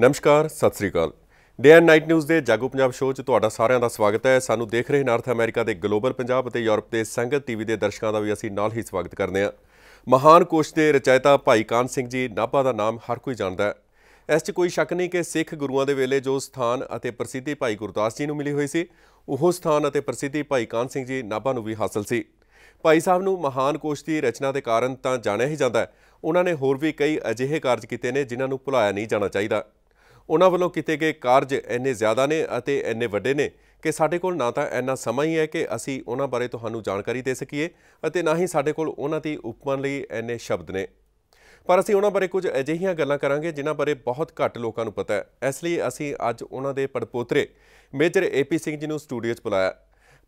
ਨਮਸਕਾਰ ਸਤਿ ਸ੍ਰੀ ਅਕਾਲ ਡੇ ਐਂਡ ਨਾਈਟ ਨਿਊਜ਼ ਦੇ ਜਾਗੋ ਪੰਜਾਬ ਸ਼ੋਅ 'ਚ ਤੁਹਾਡਾ ਸਾਰਿਆਂ ਦਾ ਸਵਾਗਤ ਹੈ ਸਾਨੂੰ ਦੇਖ ਰਹੇ ਨਾਰਥ ਅਮਰੀਕਾ ਦੇ ਗਲੋਬਲ ਪੰਜਾਬ ਅਤੇ ਯੂਰਪ ਦੇ ਸੰਗਤ ਟੀਵੀ ਦੇ ਦਰਸ਼ਕਾਂ ਦਾ ਵੀ ਅਸੀਂ ਨਾਲ ਹੀ ਸਵਾਗਤ ਕਰਦੇ ਹਾਂ ਮਹਾਨ ਕੋਸ਼ ਦੇ ਰਚੈਤਾ ਭਾਈ ਕਾਨ ਸਿੰਘ ਜੀ ਨਾਭਾ ਦਾ ਨਾਮ ਹਰ ਕੋਈ ਜਾਣਦਾ ਹੈ ਇਸ 'ਚ ਕੋਈ ਸ਼ੱਕ ਨਹੀਂ ਕਿ ਸਿੱਖ ਗੁਰੂਆਂ ਦੇ ਵੇਲੇ ਜੋ ਸਥਾਨ ਅਤੇ ਪ੍ਰਸਿੱਧੀ ਭਾਈ ਗੁਰਦਾਸ ਜੀ ਨੂੰ ਮਿਲੀ ਹੋਈ ਸੀ ਉਹ ਸਥਾਨ ਅਤੇ ਪ੍ਰਸਿੱਧੀ ਭਾਈ ਕਾਨ ਸਿੰਘ ਜੀ ਨਾਭਾ ਨੂੰ ਵੀ ਹਾਸਲ ਸੀ ਭਾਈ ਸਾਹਿਬ ਨੂੰ ਮਹਾਨ ਕੋਸ਼ ਦੀ ਰਚਨਾ ਦੇ ਕਾਰਨ ਤਾਂ ਜਾਣਿਆ ਹੀ ਜਾਂਦਾ ਹੈ ਉਹਨਾਂ ਨੇ ਹੋਰ ਵੀ ਕਈ ਅਜਿਹੇ ਕਾਰਜ ਕੀਤੇ ਨੇ ਜਿਨ੍ਹਾਂ ਨੂੰ ਭੁਲਾਇਆ ਨਹੀਂ ਜਾਣਾ ਚਾਹੀਦਾ ਉਹਨਾਂ ਵੱਲੋਂ ਕੀਤੇ ਗਏ ਕਾਰਜ ਇੰਨੇ ਜ਼ਿਆਦਾ ਨੇ ਅਤੇ ਇੰਨੇ ਵੱਡੇ ਨੇ ਕਿ ਸਾਡੇ ਕੋਲ ਨਾ ਤਾਂ ਇੰਨਾ ਸਮਾਂ ਹੀ ਹੈ ਕਿ ਅਸੀਂ ਉਹਨਾਂ ਬਾਰੇ ਤੁਹਾਨੂੰ ਜਾਣਕਾਰੀ ਦੇ ਸਕੀਏ ਅਤੇ ਨਾ ਹੀ ਸਾਡੇ ਕੋਲ ਉਹਨਾਂ ਦੀ ਉਪਮਾ ਲਈ ਇੰਨੇ ਸ਼ਬਦ ਨੇ ਪਰ ਅਸੀਂ ਉਹਨਾਂ ਬਾਰੇ ਕੁਝ ਅਜਿਹੀਆਂ ਗੱਲਾਂ ਕਰਾਂਗੇ ਜਿਨ੍ਹਾਂ ਬਾਰੇ ਬਹੁਤ ਘੱਟ ਲੋਕਾਂ ਨੂੰ ਪਤਾ ਹੈ ਇਸ ਲਈ ਅਸੀਂ ਅੱਜ ਉਹਨਾਂ ਦੇ ਪੜਪੋਤਰੇ ਮੇਜਰ ਏਪੀ ਸਿੰਘ ਜੀ ਨੂੰ ਸਟੂਡੀਓ 'ਚ ਬੁਲਾਇਆ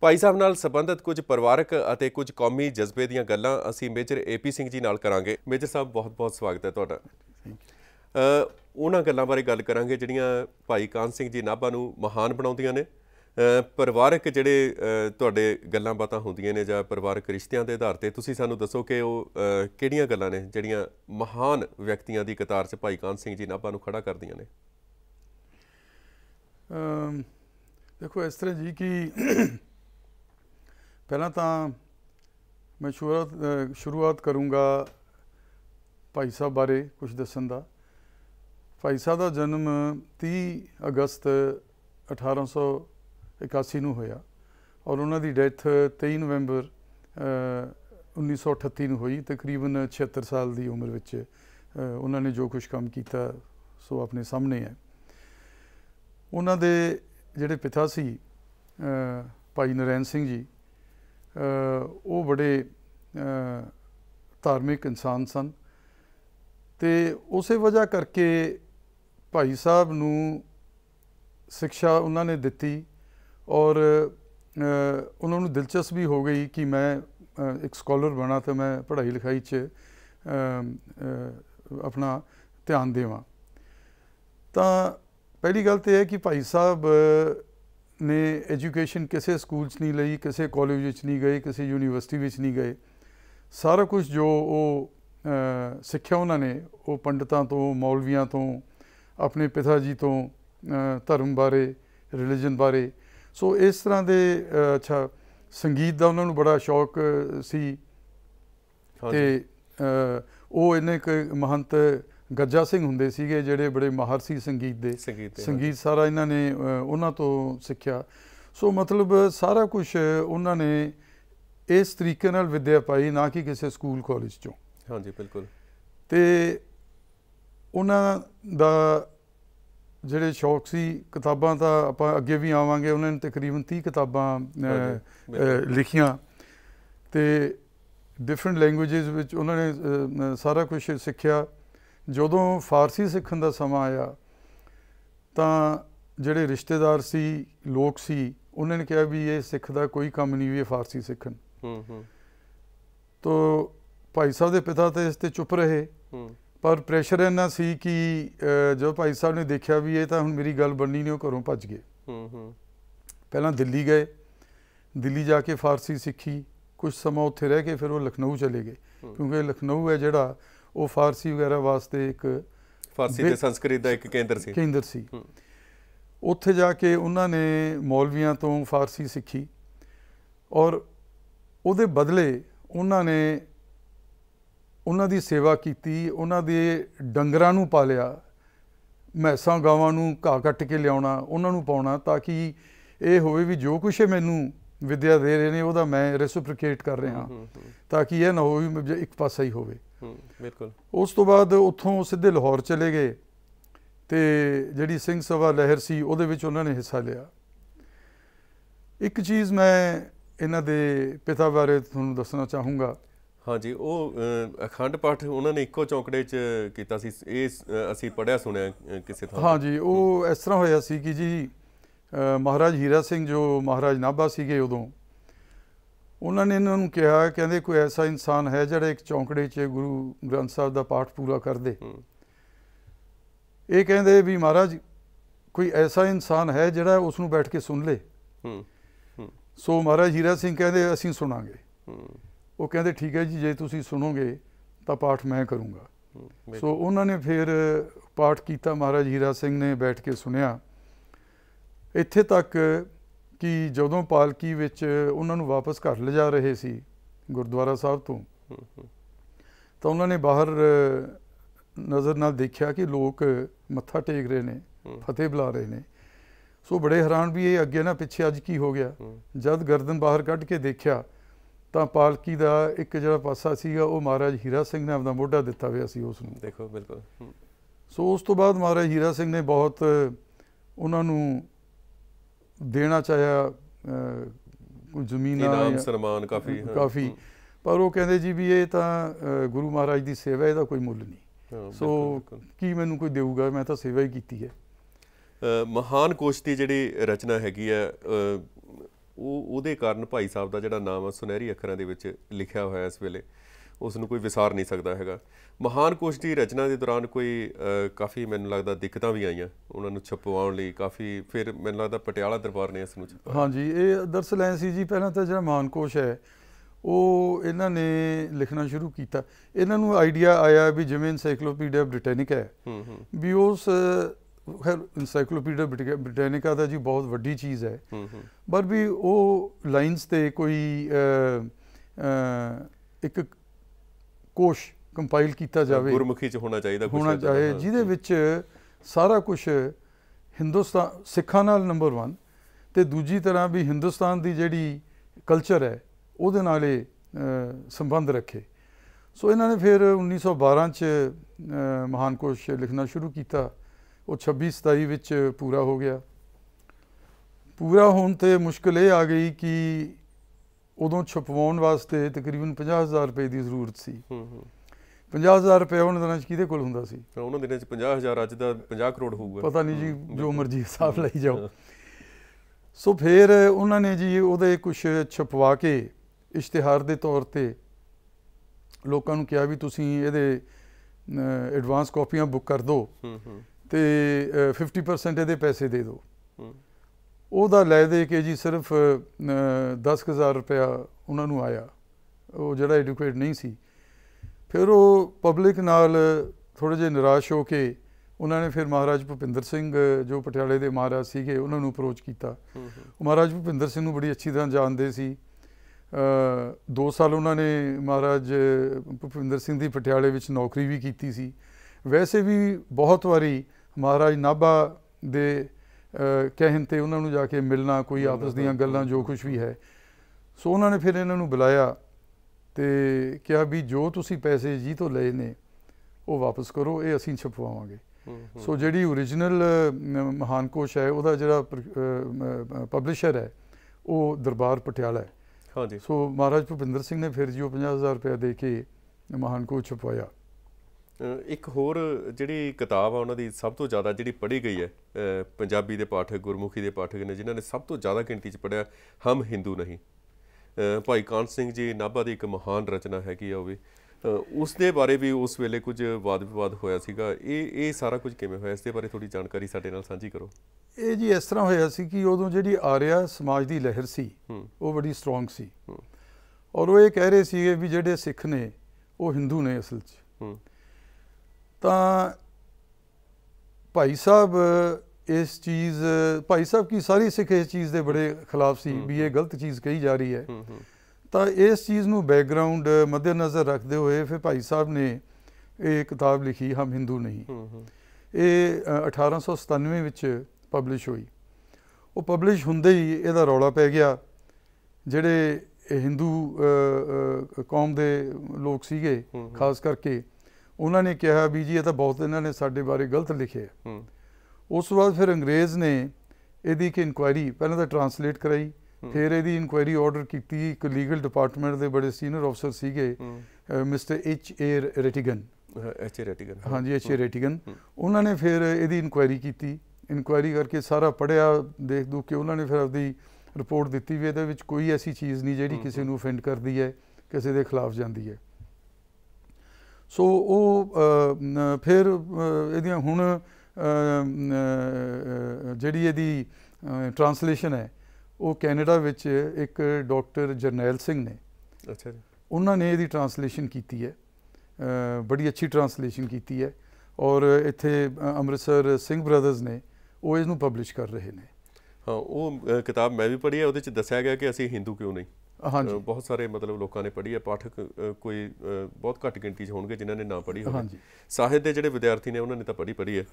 ਭਾਈ ਸਾਹਿਬ ਨਾਲ ਸੰਬੰਧਿਤ ਕੁਝ ਪਰਿਵਾਰਕ ਅਤੇ ਕੁਝ ਕੌਮੀ ਜਜ਼ਬੇ ਦੀਆਂ ਗੱਲਾਂ ਅਸੀਂ ਮੇਜਰ ਏਪੀ ਸਿੰਘ ਜੀ ਨਾਲ ਕਰਾਂਗੇ ਮੇਜਰ ਸਾਹਿਬ ਬਹੁਤ-ਬਹੁਤ ਸਵਾਗਤ ਹੈ ਤੁਹਾਡਾ ਥੈਂਕ ਯੂ ਉਹਨਾਂ ਗੱਲਾਂ ਬਾਰੇ ਗੱਲ ਕਰਾਂਗੇ ਜਿਹੜੀਆਂ ਭਾਈ ਕਾਨ ਸਿੰਘ ਜੀ ਨਾਭਾ ਨੂੰ ਮਹਾਨ ਬਣਾਉਂਦੀਆਂ ਨੇ ਪਰਿਵਾਰਕ ਜਿਹੜੇ ਤੁਹਾਡੇ ਗੱਲਾਂ ਬਾਤਾਂ ਹੁੰਦੀਆਂ ਨੇ ਜਾਂ ਪਰਿਵਾਰਕ ਰਿਸ਼ਤਿਆਂ ਦੇ ਆਧਾਰ ਤੇ ਤੁਸੀਂ ਸਾਨੂੰ ਦੱਸੋ ਕਿ ਉਹ ਕਿਹੜੀਆਂ ਗੱਲਾਂ ਨੇ ਜਿਹੜੀਆਂ ਮਹਾਨ ਵਿਅਕਤੀਆਂ ਦੀ ਕਤਾਰ 'ਚ ਭਾਈ ਕਾਨ ਸਿੰਘ ਜੀ ਨਾਭਾ ਨੂੰ ਖੜਾ ਕਰਦੀਆਂ ਨੇ ਦੇਖੋ ਇਸ ਤਰ੍ਹਾਂ ਜੀ ਕਿ ਪਹਿਲਾਂ ਤਾਂ ਮੈਂ ਸ਼ੁਰੂਆਤ ਸ਼ੁਰੂਆਤ ਕਰੂੰਗਾ ਭਾਈ ਸਾਹਿਬ ਬਾਰੇ ਕੁਝ ਦੱਸਣ ਦਾ ਭਾਈ ਸਾਹਿਬ ਦਾ ਜਨਮ 30 ਅਗਸਤ 1881 ਨੂੰ ਹੋਇਆ ਔਰ ਉਹਨਾਂ ਦੀ ਡੈਥ 23 ਨਵੰਬਰ 1938 ਨੂੰ ਹੋਈ ਤਕਰੀਬਨ 76 ਸਾਲ ਦੀ ਉਮਰ ਵਿੱਚ ਉਹਨਾਂ ਨੇ ਜੋ ਕੁਝ ਕੰਮ ਕੀਤਾ ਸੋ ਆਪਣੇ ਸਾਹਮਣੇ ਹੈ ਉਹਨਾਂ ਦੇ ਜਿਹੜੇ ਪਿਤਾ ਸੀ ਭਾਈ ਨਰੈਣ ਸਿੰਘ ਜੀ ਉਹ ਬੜੇ ਧਾਰਮਿਕ ਇਨਸਾਨ ਸਨ ਤੇ ਉਸੇ ਵਜ੍ਹਾ ਕਰਕੇ ਭਾਈ ਸਾਹਿਬ ਨੂੰ ਸਿੱਖਿਆ ਉਹਨਾਂ ਨੇ ਦਿੱਤੀ ਔਰ ਉਹਨਾਂ ਨੂੰ ਦਿਲਚਸਪ ਵੀ ਹੋ ਗਈ ਕਿ ਮੈਂ ਇੱਕ ਸਕਾਲਰ ਬਣਾ ਤੇ ਮੈਂ ਪੜ੍ਹਾਈ ਲਿਖਾਈ 'ਚ ਆਪਣਾ ਧਿਆਨ ਦੇਵਾਂ ਤਾਂ ਪਹਿਲੀ ਗੱਲ ਤੇ ਹੈ ਕਿ ਭਾਈ ਸਾਹਿਬ ਨੇ ਐਜੂਕੇਸ਼ਨ ਕਿਸੇ ਸਕੂਲ 'ਚ ਨਹੀਂ ਲਈ ਕਿਸੇ ਕਾਲਜ ਵਿੱਚ ਨਹੀਂ ਗਏ ਕਿਸੇ ਯੂਨੀਵਰਸਿਟੀ ਵਿੱਚ ਨਹੀਂ ਗਏ ਸਾਰਾ ਕੁਝ ਜੋ ਉਹ ਸਿੱਖਿਆ ਉਹਨਾਂ ਨੇ ਉਹ ਪੰਡਤਾਂ ਤੋਂ ਮੌਲਵੀਆਂ ਤੋਂ ਆਪਣੇ ਪਿਤਾ ਜੀ ਤੋਂ ਧਰਮ ਬਾਰੇ ਰਿਲੀਜੀਅਨ ਬਾਰੇ ਸੋ ਇਸ ਤਰ੍ਹਾਂ ਦੇ ਅੱਛਾ ਸੰਗੀਤ ਦਾ ਉਹਨਾਂ ਨੂੰ ਬੜਾ ਸ਼ੌਕ ਸੀ ਤੇ ਉਹ ਇਹਨੇ ਇੱਕ ਮਹੰਤ ਗੱਜਾ ਸਿੰਘ ਹੁੰਦੇ ਸੀਗੇ ਜਿਹੜੇ ਬੜੇ ਮਾਹਰ ਸੀ ਸੰਗੀਤ ਦੇ ਸੰਗੀਤ ਸਾਰਾ ਇਹਨਾਂ ਨੇ ਉਹਨਾਂ ਤੋਂ ਸਿੱਖਿਆ ਸੋ ਮਤਲਬ ਸਾਰਾ ਕੁਝ ਉਹਨਾਂ ਨੇ ਇਸ ਤਰੀਕੇ ਨਾਲ ਵਿਦਿਆ ਪਾਈ ਨਾ ਕਿ ਕਿਸੇ ਸਕੂਲ ਕਾਲਜ ਚੋਂ ਹਾਂਜੀ ਬਿਲਕੁਲ ਤੇ ਉਹਨਾਂ ਦਾ ਜਿਹੜੇ ਸ਼ੌਕ ਸੀ ਕਿਤਾਬਾਂ ਤਾਂ ਆਪਾਂ ਅੱਗੇ ਵੀ ਆਵਾਂਗੇ ਉਹਨਾਂ ਨੇ ਤਕਰੀਬਨ 30 ਕਿਤਾਬਾਂ ਲਿਖੀਆਂ ਤੇ ਡਿਫਰੈਂਟ ਲੈਂਗੁਏਜਸ ਵਿੱਚ ਉਹਨਾਂ ਨੇ ਸਾਰਾ ਕੁਝ ਸਿੱਖਿਆ ਜਦੋਂ ਫਾਰਸੀ ਸਿੱਖਣ ਦਾ ਸਮਾਂ ਆਇਆ ਤਾਂ ਜਿਹੜੇ ਰਿਸ਼ਤੇਦਾਰ ਸੀ ਲੋਕ ਸੀ ਉਹਨਾਂ ਨੇ ਕਿਹਾ ਵੀ ਇਹ ਸਿੱਖ ਦਾ ਕੋਈ ਕੰਮ ਨਹੀਂ ਵੀ ਇਹ ਫਾਰਸੀ ਸਿੱਖਣ ਹੂੰ ਹੂੰ ਤੋਂ ਭਾਈ ਸਾਹਿਬ ਦੇ ਪਿਤਾ ਤੇ ਇਸ ਤੇ ਚੁੱਪ ਰਹੇ ਹੂੰ ਪਰ ਪ੍ਰੈਸ਼ਰ ਇੰਨਾ ਸੀ ਕਿ ਜੋ ਭਾਈ ਸਾਹਿਬ ਨੇ ਦੇਖਿਆ ਵੀ ਇਹ ਤਾਂ ਹੁਣ ਮੇਰੀ ਗੱਲ ਬਣਨੀ ਨਹੀਂ ਉਹ ਘਰੋਂ ਭੱਜ ਗਏ ਹੂੰ ਹੂੰ ਪਹਿਲਾਂ ਦਿੱਲੀ ਗਏ ਦਿੱਲੀ ਜਾ ਕੇ ਫਾਰਸੀ ਸਿੱਖੀ ਕੁਝ ਸਮਾਂ ਉੱਥੇ ਰਹਿ ਕੇ ਫਿਰ ਉਹ ਲਖਨਊ ਚਲੇ ਗਏ ਕਿਉਂਕਿ ਲਖਨਊ ਹੈ ਜਿਹੜਾ ਉਹ ਫਾਰਸੀ ਵਗੈਰਾ ਵਾਸਤੇ ਇੱਕ ਫਾਰਸੀ ਤੇ ਸੰਸਕ੍ਰਿਤ ਦਾ ਇੱਕ ਕੇਂਦਰ ਸੀ ਕੇਂਦਰ ਸੀ ਉੱਥੇ ਜਾ ਕੇ ਉਹਨਾਂ ਨੇ ਮੌਲਵੀਆਂ ਤੋਂ ਫਾਰਸੀ ਸਿੱਖੀ ਔਰ ਉਹਦੇ ਬਦਲੇ ਉਹਨਾਂ ਨੇ ਉਹਨਾਂ ਦੀ ਸੇਵਾ ਕੀਤੀ ਉਹਨਾਂ ਦੇ ਡੰਗਰਾਂ ਨੂੰ ਪਾਲਿਆ ਮੈਸਾਂ ਗਾਵਾਂ ਨੂੰ ਘਾਹ ਕੱਟ ਕੇ ਲਿਆਉਣਾ ਉਹਨਾਂ ਨੂੰ ਪਾਉਣਾ ਤਾਂ ਕਿ ਇਹ ਹੋਵੇ ਵੀ ਜੋ ਕੁਝ ਮੈਨੂੰ ਵਿਦਿਆ ਦੇ ਰਹੇ ਨੇ ਉਹਦਾ ਮੈਂ ਰੈਸਿਪਰੋਕੇਟ ਕਰ ਰਿਹਾ ਤਾਂ ਕਿ ਇਹ ਨਾ ਹੋਵੇ ਵੀ ਇੱਕ ਪਾਸਾ ਹੀ ਹੋਵੇ ਬਿਲਕੁਲ ਉਸ ਤੋਂ ਬਾਅਦ ਉੱਥੋਂ ਸਿੱਧੇ ਲਾਹੌਰ ਚਲੇ ਗਏ ਤੇ ਜਿਹੜੀ ਸਿੰਘ ਸਭਾ ਲਹਿਰ ਸੀ ਉਹਦੇ ਵਿੱਚ ਉਹਨਾਂ ਨੇ ਹਿੱਸਾ ਲਿਆ ਇੱਕ ਚੀਜ਼ ਮੈਂ ਇਹਨਾਂ ਦੇ ਪਿਤਾ ਬਾਰੇ ਤੁਹਾਨੂੰ ਦੱਸਣਾ ਚਾਹੂੰਗਾ ਹਾਂਜੀ ਉਹ ਅਖੰਡ ਪਾਠ ਉਹਨਾਂ ਨੇ ਇੱਕੋ ਚੌਂਕੜੇ 'ਚ ਕੀਤਾ ਸੀ ਇਹ ਅਸੀਂ ਪੜਿਆ ਸੁਣਿਆ ਕਿਸੇ ਥਾਂ ਹਾਂਜੀ ਉਹ ਇਸ ਤਰ੍ਹਾਂ ਹੋਇਆ ਸੀ ਕਿ ਜੀ ਮਹਾਰਾਜ ਹੀਰਾ ਸਿੰਘ ਜੋ ਮਹਾਰਾਜ ਨਾਭਾ ਸੀਗੇ ਉਦੋਂ ਉਹਨਾਂ ਨੇ ਇਹਨਾਂ ਨੂੰ ਕਿਹਾ ਕਹਿੰਦੇ ਕੋਈ ਐਸਾ ਇਨਸਾਨ ਹੈ ਜਿਹੜਾ ਇੱਕ ਚੌਂਕੜੇ 'ਚ ਗੁਰੂ ਗ੍ਰੰਥ ਸਾਹਿਬ ਦਾ ਪਾਠ ਪੂਰਾ ਕਰ ਦੇ ਇਹ ਕਹਿੰਦੇ ਵੀ ਮਹਾਰਾਜ ਕੋਈ ਐਸਾ ਇਨਸਾਨ ਹੈ ਜਿਹੜਾ ਉਸ ਨੂੰ ਬੈਠ ਕੇ ਸੁਣ ਲੇ ਸੋ ਮਹਾਰਾਜ ਹੀਰਾ ਸਿੰਘ ਕਹਿੰਦੇ ਅਸੀਂ ਸੁਣਾਂਗੇ ਉਹ ਕਹਿੰਦੇ ਠੀਕ ਹੈ ਜੀ ਜੇ ਤੁਸੀਂ ਸੁਣੋਗੇ ਤਾਂ ਪਾਠ ਮੈਂ ਕਰੂੰਗਾ ਸੋ ਉਹਨਾਂ ਨੇ ਫਿਰ ਪਾਠ ਕੀਤਾ ਮਹਾਰਾਜ ਹੀਰਾ ਸਿੰਘ ਨੇ ਬੈਠ ਕੇ ਸੁਣਿਆ ਇੱਥੇ ਤੱਕ ਕਿ ਜਦੋਂ ਪਾਲਕੀ ਵਿੱਚ ਉਹਨਾਂ ਨੂੰ ਵਾਪਸ ਘਰ ਲਿਜਾ ਰਹੇ ਸੀ ਗੁਰਦੁਆਰਾ ਸਾਹਿਬ ਤੋਂ ਤਾਂ ਉਹਨਾਂ ਨੇ ਬਾਹਰ ਨਜ਼ਰ ਨਾਲ ਦੇਖਿਆ ਕਿ ਲੋਕ ਮੱਥਾ ਟੇਕ ਰਹੇ ਨੇ ਫਤਿਹ ਬੁਲਾ ਰਹੇ ਨੇ ਸੋ ਬੜੇ ਹੈਰਾਨ ਵੀ ਇਹ ਅੱਗੇ ਨਾ ਪਿੱਛੇ ਅੱਜ ਕੀ ਹੋ ਗਿਆ ਜਦ ਗਰਦਨ ਬਾਹਰ ਕੱਢ ਕੇ ਦੇਖਿਆ ਤਾਂ ਪਾਲਕੀ ਦਾ ਇੱਕ ਜਿਹੜਾ ਪਾਸਾ ਸੀਗਾ ਉਹ ਮਹਾਰਾਜ ਹੀਰਾ ਸਿੰਘ ਨੇ ਆਪਣਾ ਮੋਢਾ ਦਿੱਤਾ ਹੋਇਆ ਸੀ ਉਸ ਨੂੰ ਦੇਖੋ ਬਿਲਕੁਲ ਸੋ ਉਸ ਤੋਂ ਬਾਅਦ ਮਹਾਰਾਜ ਹੀਰਾ ਸਿੰਘ ਨੇ ਬਹੁਤ ਉਹਨਾਂ ਨੂੰ ਦੇਣਾ ਚਾਹਿਆ ਕੋਈ ਜ਼ਮੀਨਾਂ ਇਨਾਮ ਸਨਮਾਨ ਕਾਫੀ ਕਾਫੀ ਪਰ ਉਹ ਕਹਿੰਦੇ ਜੀ ਵੀ ਇਹ ਤਾਂ ਗੁਰੂ ਮਹਾਰਾਜ ਦੀ ਸੇਵਾ ਇਹਦਾ ਕੋਈ ਮੁੱਲ ਨਹੀਂ ਸੋ ਕੀ ਮੈਨੂੰ ਕੋਈ ਦੇਊਗਾ ਮੈਂ ਤਾਂ ਸੇਵਾ ਹੀ ਕੀਤੀ ਹੈ ਮਹਾਨ ਕੋਸ਼ਤੀ ਜਿਹੜੀ ਰਚਨਾ ਹੈਗੀ ਹੈ ਉਹ ਉਹਦੇ ਕਾਰਨ ਭਾਈ ਸਾਹਿਬ ਦਾ ਜਿਹੜਾ ਨਾਮ ਆ ਸੁਨਹਿਰੀ ਅੱਖਰਾਂ ਦੇ ਵਿੱਚ ਲਿਖਿਆ ਹੋਇਆ ਇਸ ਵੇਲੇ ਉਸ ਨੂੰ ਕੋਈ ਵਿਸਾਰ ਨਹੀਂ ਸਕਦਾ ਹੈਗਾ ਮਹਾਨ ਕੋਸ਼ ਦੀ ਰਚਨਾ ਦੇ ਦੌਰਾਨ ਕੋਈ ਕਾਫੀ ਮੈਨੂੰ ਲੱਗਦਾ ਦਿੱਕਤਾਂ ਵੀ ਆਈਆਂ ਉਹਨਾਂ ਨੂੰ ਛਪਵਾਉਣ ਲਈ ਕਾਫੀ ਫਿਰ ਮੈਨੂੰ ਲੱਗਦਾ ਪਟਿਆਲਾ ਦਰਬਾਰ ਨੇ ਇਸ ਨੂੰ ਛਪਾਇਆ ਹਾਂਜੀ ਇਹ ਦਰਸਲ ਐ ਸੀ ਜੀ ਪਹਿਲਾਂ ਤਾਂ ਜਿਹੜਾ ਮਹਾਨ ਕੋਸ਼ ਹੈ ਉਹ ਇਹਨਾਂ ਨੇ ਲਿਖਣਾ ਸ਼ੁਰੂ ਕੀਤਾ ਇਹਨਾਂ ਨੂੰ ਆਈਡੀਆ ਆਇਆ ਵੀ ਜਿਵੇਂ ਐਨਸਾਈਕਲੋਪੀਡੀਆ ਬ੍ਰਿਟੈਨਿਕ ਹੈ ਵੀ ਉਸ ਖੈਰ ਇਨਸਾਈਕਲੋਪੀਡੀਆ ਬ੍ਰਿਟੈਨਿਕਾ ਦਾ ਜੀ ਬਹੁਤ ਵੱਡੀ ਚੀਜ਼ ਹੈ ਪਰ ਵੀ ਉਹ ਲਾਈਨਸ ਤੇ ਕੋਈ ਇੱਕ ਕੋਸ਼ ਕੰਪਾਈਲ ਕੀਤਾ ਜਾਵੇ ਗੁਰਮੁਖੀ ਚ ਹੋਣਾ ਚਾਹੀਦਾ ਕੁਝ ਹੋਣਾ ਚਾਹੀਏ ਜਿਹਦੇ ਵਿੱਚ ਸਾਰਾ ਕੁਝ ਹਿੰਦੁਸਤਾਨ ਸਿੱਖਾਂ ਨਾਲ ਨੰਬਰ 1 ਤੇ ਦੂਜੀ ਤਰ੍ਹਾਂ ਵੀ ਹਿੰਦੁਸਤਾਨ ਦੀ ਜਿਹੜੀ ਕਲਚਰ ਹੈ ਉਹਦੇ ਨਾਲ ਇਹ ਸੰਬੰਧ ਰੱਖੇ ਸੋ ਇਹਨਾਂ ਨੇ ਫਿਰ 1912 ਚ ਮਹਾਨ ਕੋਸ਼ ਲਿਖਣਾ ਸ਼ੁਰੂ ਕੀਤਾ ਉਹ 26 27 ਵਿੱਚ ਪੂਰਾ ਹੋ ਗਿਆ ਪੂਰਾ ਹੋਣ ਤੇ ਮੁਸ਼ਕਲ ਇਹ ਆ ਗਈ ਕਿ ਉਦੋਂ ਛਪਵਾਉਣ ਵਾਸਤੇ ਤਕਰੀਬਨ 50000 ਰੁਪਏ ਦੀ ਜ਼ਰੂਰਤ ਸੀ ਹੂੰ ਹੂੰ 50000 ਰੁਪਏ ਉਹਨਾਂ ਦਿਨਾਂ 'ਚ ਕਿਹਦੇ ਕੋਲ ਹੁੰਦਾ ਸੀ ਉਹਨਾਂ ਦਿਨਾਂ 'ਚ 50000 ਅੱਜ ਦਾ 50 ਕਰੋੜ ਹੋਊਗਾ ਪਤਾ ਨਹੀਂ ਜੀ ਜੋ ਮਰਜ਼ੀ ਹਿਸਾਬ ਲਈ ਜਾਓ ਸੋ ਫਿਰ ਉਹਨਾਂ ਨੇ ਜੀ ਉਹਦੇ ਕੁਝ ਛਪਵਾ ਕੇ ਇਸ਼ਤਿਹਾਰ ਦੇ ਤੌਰ ਤੇ ਲੋਕਾਂ ਨੂੰ ਕਿਹਾ ਵੀ ਤੁਸੀਂ ਇਹਦੇ ਐਡਵਾਂਸ ਕਾਪੀਆਂ ਬੁੱਕ ਕਰ ਦਿਓ ਹੂੰ ਹੂੰ ਤੇ 50% ਇਹਦੇ ਪੈਸੇ ਦੇ ਦਿਓ ਉਹਦਾ ਲੈ ਦੇ ਕੇ ਜੀ ਸਿਰਫ 10000 ਰੁਪਇਆ ਉਹਨਾਂ ਨੂੰ ਆਇਆ ਉਹ ਜਿਹੜਾ ਐਡੂਕੇਟ ਨਹੀਂ ਸੀ ਫਿਰ ਉਹ ਪਬਲਿਕ ਨਾਲ ਥੋੜੇ ਜਿਹਾ ਨਿਰਾਸ਼ ਹੋ ਕੇ ਉਹਨਾਂ ਨੇ ਫਿਰ ਮਹਾਰਾਜ ਭੁਪਿੰਦਰ ਸਿੰਘ ਜੋ ਪਟਿਆਲੇ ਦੇ ਮਹਾਰਾਜ ਸੀਗੇ ਉਹਨਾਂ ਨੂੰ ਅਪਰੋਚ ਕੀਤਾ ਮਹਾਰਾਜ ਭੁਪਿੰਦਰ ਸਿੰਘ ਨੂੰ ਬੜੀ ਅੱਛੀ ਤਰ੍ਹਾਂ ਜਾਣਦੇ ਸੀ 2 ਸਾਲ ਉਹਨਾਂ ਨੇ ਮਹਾਰਾਜ ਭੁਪਿੰਦਰ ਸਿੰਘ ਦੀ ਪਟਿਆਲੇ ਵਿੱਚ ਨੌਕਰੀ ਵੀ ਕੀਤੀ ਸੀ ਵੈਸੇ ਵੀ ਬਹੁਤ ਵਾਰੀ ਮਹਾਰਾਜ ਨਾਭਾ ਦੇ ਕਹਿਣ ਤੇ ਉਹਨਾਂ ਨੂੰ ਜਾ ਕੇ ਮਿਲਣਾ ਕੋਈ ਆਪਸ ਦੀਆਂ ਗੱਲਾਂ ਜੋ ਕੁਝ ਵੀ ਹੈ ਸੋ ਉਹਨਾਂ ਨੇ ਫਿਰ ਇਹਨਾਂ ਨੂੰ ਬੁਲਾਇਆ ਤੇ ਕਿਹਾ ਵੀ ਜੋ ਤੁਸੀਂ ਪੈਸੇ ਜੀ ਤੋਂ ਲਏ ਨੇ ਉਹ ਵਾਪਸ ਕਰੋ ਇਹ ਅਸੀਂ ਛਪਵਾਵਾਂਗੇ ਸੋ ਜਿਹੜੀ origignal ਕੋਸ਼ ਹੈ ਉਹਦਾ ਜਿਹੜਾ ਪਬਲਿਸ਼ਰ ਹੈ ਉਹ ਦਰਬਾਰ ਪਟਿਆਲਾ ਹੈ ਹਾਂਜੀ ਸੋ ਮਹਾਰਾਜ ਭੁਪਿੰਦਰ ਸਿੰਘ ਨੇ ਫਿਰ ਜੀ ਉਹ 50000 ਰੁਪਏ ਦੇ ਕੇ ਕੋਸ਼ ਛਪਵਾਇਆ ਇੱਕ ਹੋਰ ਜਿਹੜੀ ਕਿਤਾਬ ਆ ਉਹਨਾਂ ਦੀ ਸਭ ਤੋਂ ਜ਼ਿਆਦਾ ਜਿਹੜੀ ਪੜ੍ਹੀ ਗਈ ਹੈ ਪੰਜਾਬੀ ਦੇ ਪਾਠਕ ਗੁਰਮੁਖੀ ਦੇ ਪਾਠਕ ਨੇ ਜਿਨ੍ਹਾਂ ਨੇ ਸਭ ਤੋਂ ਜ਼ਿਆਦਾ ਗਿਣਤੀ 'ਚ ਪੜਿਆ ਹਮ ਹਿੰਦੂ ਨਹੀਂ ਭਾਈ ਕਾਨ ਸਿੰਘ ਜੀ ਨਾਭਾ ਦੀ ਇੱਕ ਮਹਾਨ ਰਚਨਾ ਹੈਗੀ ਆ ਉਹ ਵੀ ਉਸ ਦੇ ਬਾਰੇ ਵੀ ਉਸ ਵੇਲੇ ਕੁਝ ਵਾਦ ਵਿਵਾਦ ਹੋਇਆ ਸੀਗਾ ਇਹ ਇਹ ਸਾਰਾ ਕੁਝ ਕਿਵੇਂ ਹੋਇਆ ਇਸ ਦੇ ਬਾਰੇ ਥੋੜੀ ਜਾਣਕਾਰੀ ਸਾਡੇ ਨਾਲ ਸਾਂਝੀ ਕਰੋ ਇਹ ਜੀ ਇਸ ਤਰ੍ਹਾਂ ਹੋਇਆ ਸੀ ਕਿ ਉਦੋਂ ਜਿਹੜੀ ਆਰਿਆ ਸਮਾਜ ਦੀ ਲਹਿਰ ਸੀ ਉਹ ਬੜੀ ਸਟਰੋਂਗ ਸੀ ਔਰ ਉਹ ਇਹ ਕਹਿ ਰਹੇ ਸੀਗੇ ਵੀ ਜਿਹੜੇ ਸਿੱਖ ਨੇ ਉਹ ਹਿੰਦੂ ਨੇ ਅਸਲ 'ਚ ਤਾਂ ਭਾਈ ਸਾਹਿਬ ਇਸ ਚੀਜ਼ ਭਾਈ ਸਾਹਿਬ ਕੀ ਸਾਰੀ ਸਿੱਖ ਇਸ ਚੀਜ਼ ਦੇ ਬੜੇ ਖਿਲਾਫ ਸੀ ਵੀ ਇਹ ਗਲਤ ਚੀਜ਼ ਕਹੀ ਜਾ ਰਹੀ ਹੈ ਤਾਂ ਇਸ ਚੀਜ਼ ਨੂੰ ਬੈਕਗ੍ਰਾਉਂਡ ਨਜ਼ਰ ਰੱਖਦੇ ਹੋਏ ਫਿਰ ਭਾਈ ਸਾਹਿਬ ਨੇ ਇਹ ਕਿਤਾਬ ਲਿਖੀ ਹਮ ਹਿੰਦੂ ਨਹੀਂ ਇਹ 1897 ਵਿੱਚ ਪਬਲਿਸ਼ ਹੋਈ ਉਹ ਪਬਲਿਸ਼ ਹੁੰਦੇ ਹੀ ਇਹਦਾ ਰੌਲਾ ਪੈ ਗਿਆ ਜਿਹੜੇ ਹਿੰਦੂ ਕੌਮ ਦੇ ਲੋਕ ਸੀਗੇ ਖਾਸ ਕਰਕੇ ਉਹਨਾਂ ਨੇ ਕਿਹਾ ਵੀ ਜੀ ਇਹ ਤਾਂ ਬਹੁਤ ਇਹਨਾਂ ਨੇ ਸਾਡੇ ਬਾਰੇ ਗਲਤ ਲਿਖਿਆ ਹੂੰ ਉਸ ਤੋਂ ਬਾਅਦ ਫਿਰ ਅੰਗਰੇਜ਼ ਨੇ ਇਹਦੀ ਕਿ ਇਨਕੁਆਇਰੀ ਪਹਿਲਾਂ ਤਾਂ ਟਰਾਂਸਲੇਟ ਕਰਾਈ ਫਿਰ ਇਹਦੀ ਇਨਕੁਆਇਰੀ ਆਰਡਰ ਕੀਤੀ ਇੱਕ ਲੀਗਲ ਡਿਪਾਰਟਮੈਂਟ ਦੇ ਬੜੇ ਸੀਨੀਅਰ ਅਫਸਰ ਸੀਗੇ Mister H A Rattigan H A Rattigan ਹਾਂਜੀ ਐਚ ਏ ਰੈਟਿਗਨ ਉਹਨਾਂ ਨੇ ਫਿਰ ਇਹਦੀ ਇਨਕੁਆਇਰੀ ਕੀਤੀ ਇਨਕੁਆਇਰੀ ਕਰਕੇ ਸਾਰਾ ਪੜਿਆ ਦੇਖ ਦੂ ਕਿ ਉਹਨਾਂ ਨੇ ਫਿਰ ਆਪਦੀ ਰਿਪੋਰਟ ਦਿੱਤੀ ਵੀ ਇਹਦੇ ਵਿੱਚ ਕੋਈ ਐਸੀ ਚੀਜ਼ ਨਹੀਂ ਜਿਹੜੀ ਕਿਸੇ ਨੂੰ ਅਫੈਂਡ ਕਰਦੀ ਹੈ ਕਿਸੇ ਦੇ ਖਿਲਾਫ ਜਾਂਦੀ ਹੈ ਸੋ ਉਹ ਫਿਰ ਇਹਦੀਆਂ ਹੁਣ ਜਿਹੜੀ ਇਹਦੀ ਟਰਾਂਸਲੇਸ਼ਨ ਹੈ ਉਹ ਕੈਨੇਡਾ ਵਿੱਚ ਇੱਕ ਡਾਕਟਰ ਜਰਨੈਲ ਸਿੰਘ ਨੇ ਅੱਛਾ ਜੀ ਉਹਨਾਂ ਨੇ ਇਹਦੀ ਟਰਾਂਸਲੇਸ਼ਨ ਕੀਤੀ ਹੈ ਬੜੀ ਅੱਛੀ ਟਰਾਂਸਲੇਸ਼ਨ ਕੀਤੀ ਹੈ ਔਰ ਇੱਥੇ ਅੰਮ੍ਰਿਤਸਰ ਸਿੰਘ ਬ੍ਰਦਰਸ ਨੇ ਉਹ ਇਸ ਨੂੰ ਪਬਲਿਸ਼ ਕਰ ਰਹੇ ਨੇ ਹਾਂ ਉਹ ਕਿਤਾਬ ਮੈਂ ਵੀ ਪੜ੍ਹੀ ਹੈ ਉਹਦੇ ਵਿੱਚ ਦੱਸਿਆ ਗਿਆ ਕਿ ਅਸੀਂ ਹਿੰਦੂ ਕਿਉਂ ਨਹੀਂ ਹਾਂਜੀ ਬਹੁਤ ਸਾਰੇ ਮਤਲਬ ਲੋਕਾਂ ਨੇ ਪੜ੍ਹੀ ਹੈ ਪਾਠਕ ਕੋਈ ਬਹੁਤ ਘੱਟ ਗਿਣਤੀ 'ਚ ਹੋਣਗੇ ਜਿਨ੍ਹਾਂ ਨੇ ਨਾ ਪੜ੍ਹੀ ਹੋਵੇ ਸਾਹਿਤ ਦੇ ਜਿਹੜੇ ਵਿਦਿਆਰਥੀ ਨੇ ਉਹਨਾਂ ਨੇ ਤਾਂ ਪੜ੍ਹੀ ਪੜ੍ਹੀ ਹੈ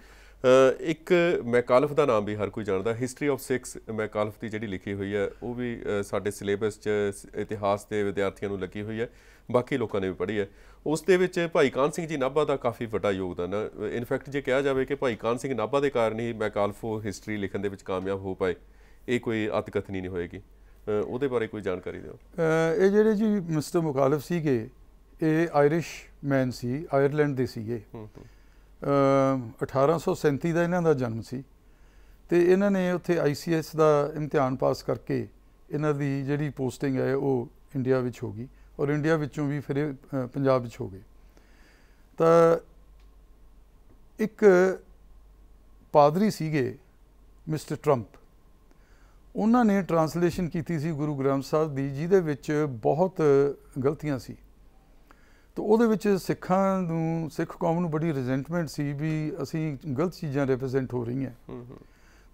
ਇੱਕ ਮੈਕਾਲਫ ਦਾ ਨਾਮ ਵੀ ਹਰ ਕੋਈ ਜਾਣਦਾ ਹਿਸਟਰੀ ਆਫ ਸਿਕਸ ਮੈਕਾਲਫ ਦੀ ਜਿਹੜੀ ਲਿਖੀ ਹੋਈ ਹੈ ਉਹ ਵੀ ਸਾਡੇ ਸਿਲੇਬਸ 'ਚ ਇਤਿਹਾਸ ਦੇ ਵਿਦਿਆਰਥੀਆਂ ਨੂੰ ਲੱਗੀ ਹੋਈ ਹੈ ਬਾਕੀ ਲੋਕਾਂ ਨੇ ਵੀ ਪੜ੍ਹੀ ਹੈ ਉਸ ਦੇ ਵਿੱਚ ਭਾਈ ਕਾਨ ਸਿੰਘ ਜੀ ਨਾਭਾ ਦਾ ਕਾਫੀ ਵੱਡਾ ਯੋਗਦਾਨ ਹੈ ਇਨਫੈਕਟ ਜੇ ਕਿਹਾ ਜਾਵੇ ਕਿ ਭਾਈ ਕਾਨ ਸਿੰਘ ਨਾਭਾ ਦੇ ਕਾਰਨ ਹੀ ਮੈਕਾਲਫ ਹਿਸਟਰੀ ਲਿਖਣ ਦੇ ਵਿੱਚ ਕਾਮਯਾਬ ਹੋ ਪਾਏ ਇਹ ਕੋਈ ਅਤਕਥਨੀ ਨਹੀਂ ਹੋਏਗੀ ਉਹਦੇ ਬਾਰੇ ਕੋਈ ਜਾਣਕਾਰੀ ਦਿਓ ਇਹ ਜਿਹੜੇ ਜੀ ਮਿਸਟਰ ਮੁਖਾਲਫ ਸੀਗੇ ਇਹ ਆਇਰਿਸ਼ ਮੈਨ ਸੀ ਆਇਰਲੈਂਡ ਦੇ ਸੀਗੇ 1837 ਦਾ ਇਹਨਾਂ ਦਾ ਜਨਮ ਸੀ ਤੇ ਇਹਨਾਂ ਨੇ ਉੱਥੇ ਆਈਸੀਐਸ ਦਾ ਇਮਤਿਹਾਨ ਪਾਸ ਕਰਕੇ ਇਹਨਾਂ ਦੀ ਜਿਹੜੀ ਪੋਸਟਿੰਗ ਹੈ ਉਹ ਇੰਡੀਆ ਵਿੱਚ ਹੋ ਗਈ ਔਰ ਇੰਡੀਆ ਵਿੱਚੋਂ ਵੀ ਫਿਰ ਪੰਜਾਬ ਵਿੱਚ ਹੋ ਗਏ ਤਾਂ ਇੱਕ ਪਾਦਰੀ ਸੀਗੇ ਮਿਸਟਰ ਟਰੰਪ ਉਹਨਾਂ ਨੇ ਟਰਾਂਸਲੇਸ਼ਨ ਕੀਤੀ ਸੀ ਗੁਰੂ ਗ੍ਰੰਥ ਸਾਹਿਬ ਦੀ ਜਿਹਦੇ ਵਿੱਚ ਬਹੁਤ ਗਲਤੀਆਂ ਸੀ ਤਾਂ ਉਹਦੇ ਵਿੱਚ ਸਿੱਖਾਂ ਨੂੰ ਸਿੱਖ ਕੌਮ ਨੂੰ ਬੜੀ ਰਿਜ਼ੈਂਟਮੈਂਟ ਸੀ ਵੀ ਅਸੀਂ ਗਲਤ ਚੀਜ਼ਾਂ ਰਿਪਰੈਜ਼ੈਂਟ ਹੋ ਰਹੀਆਂ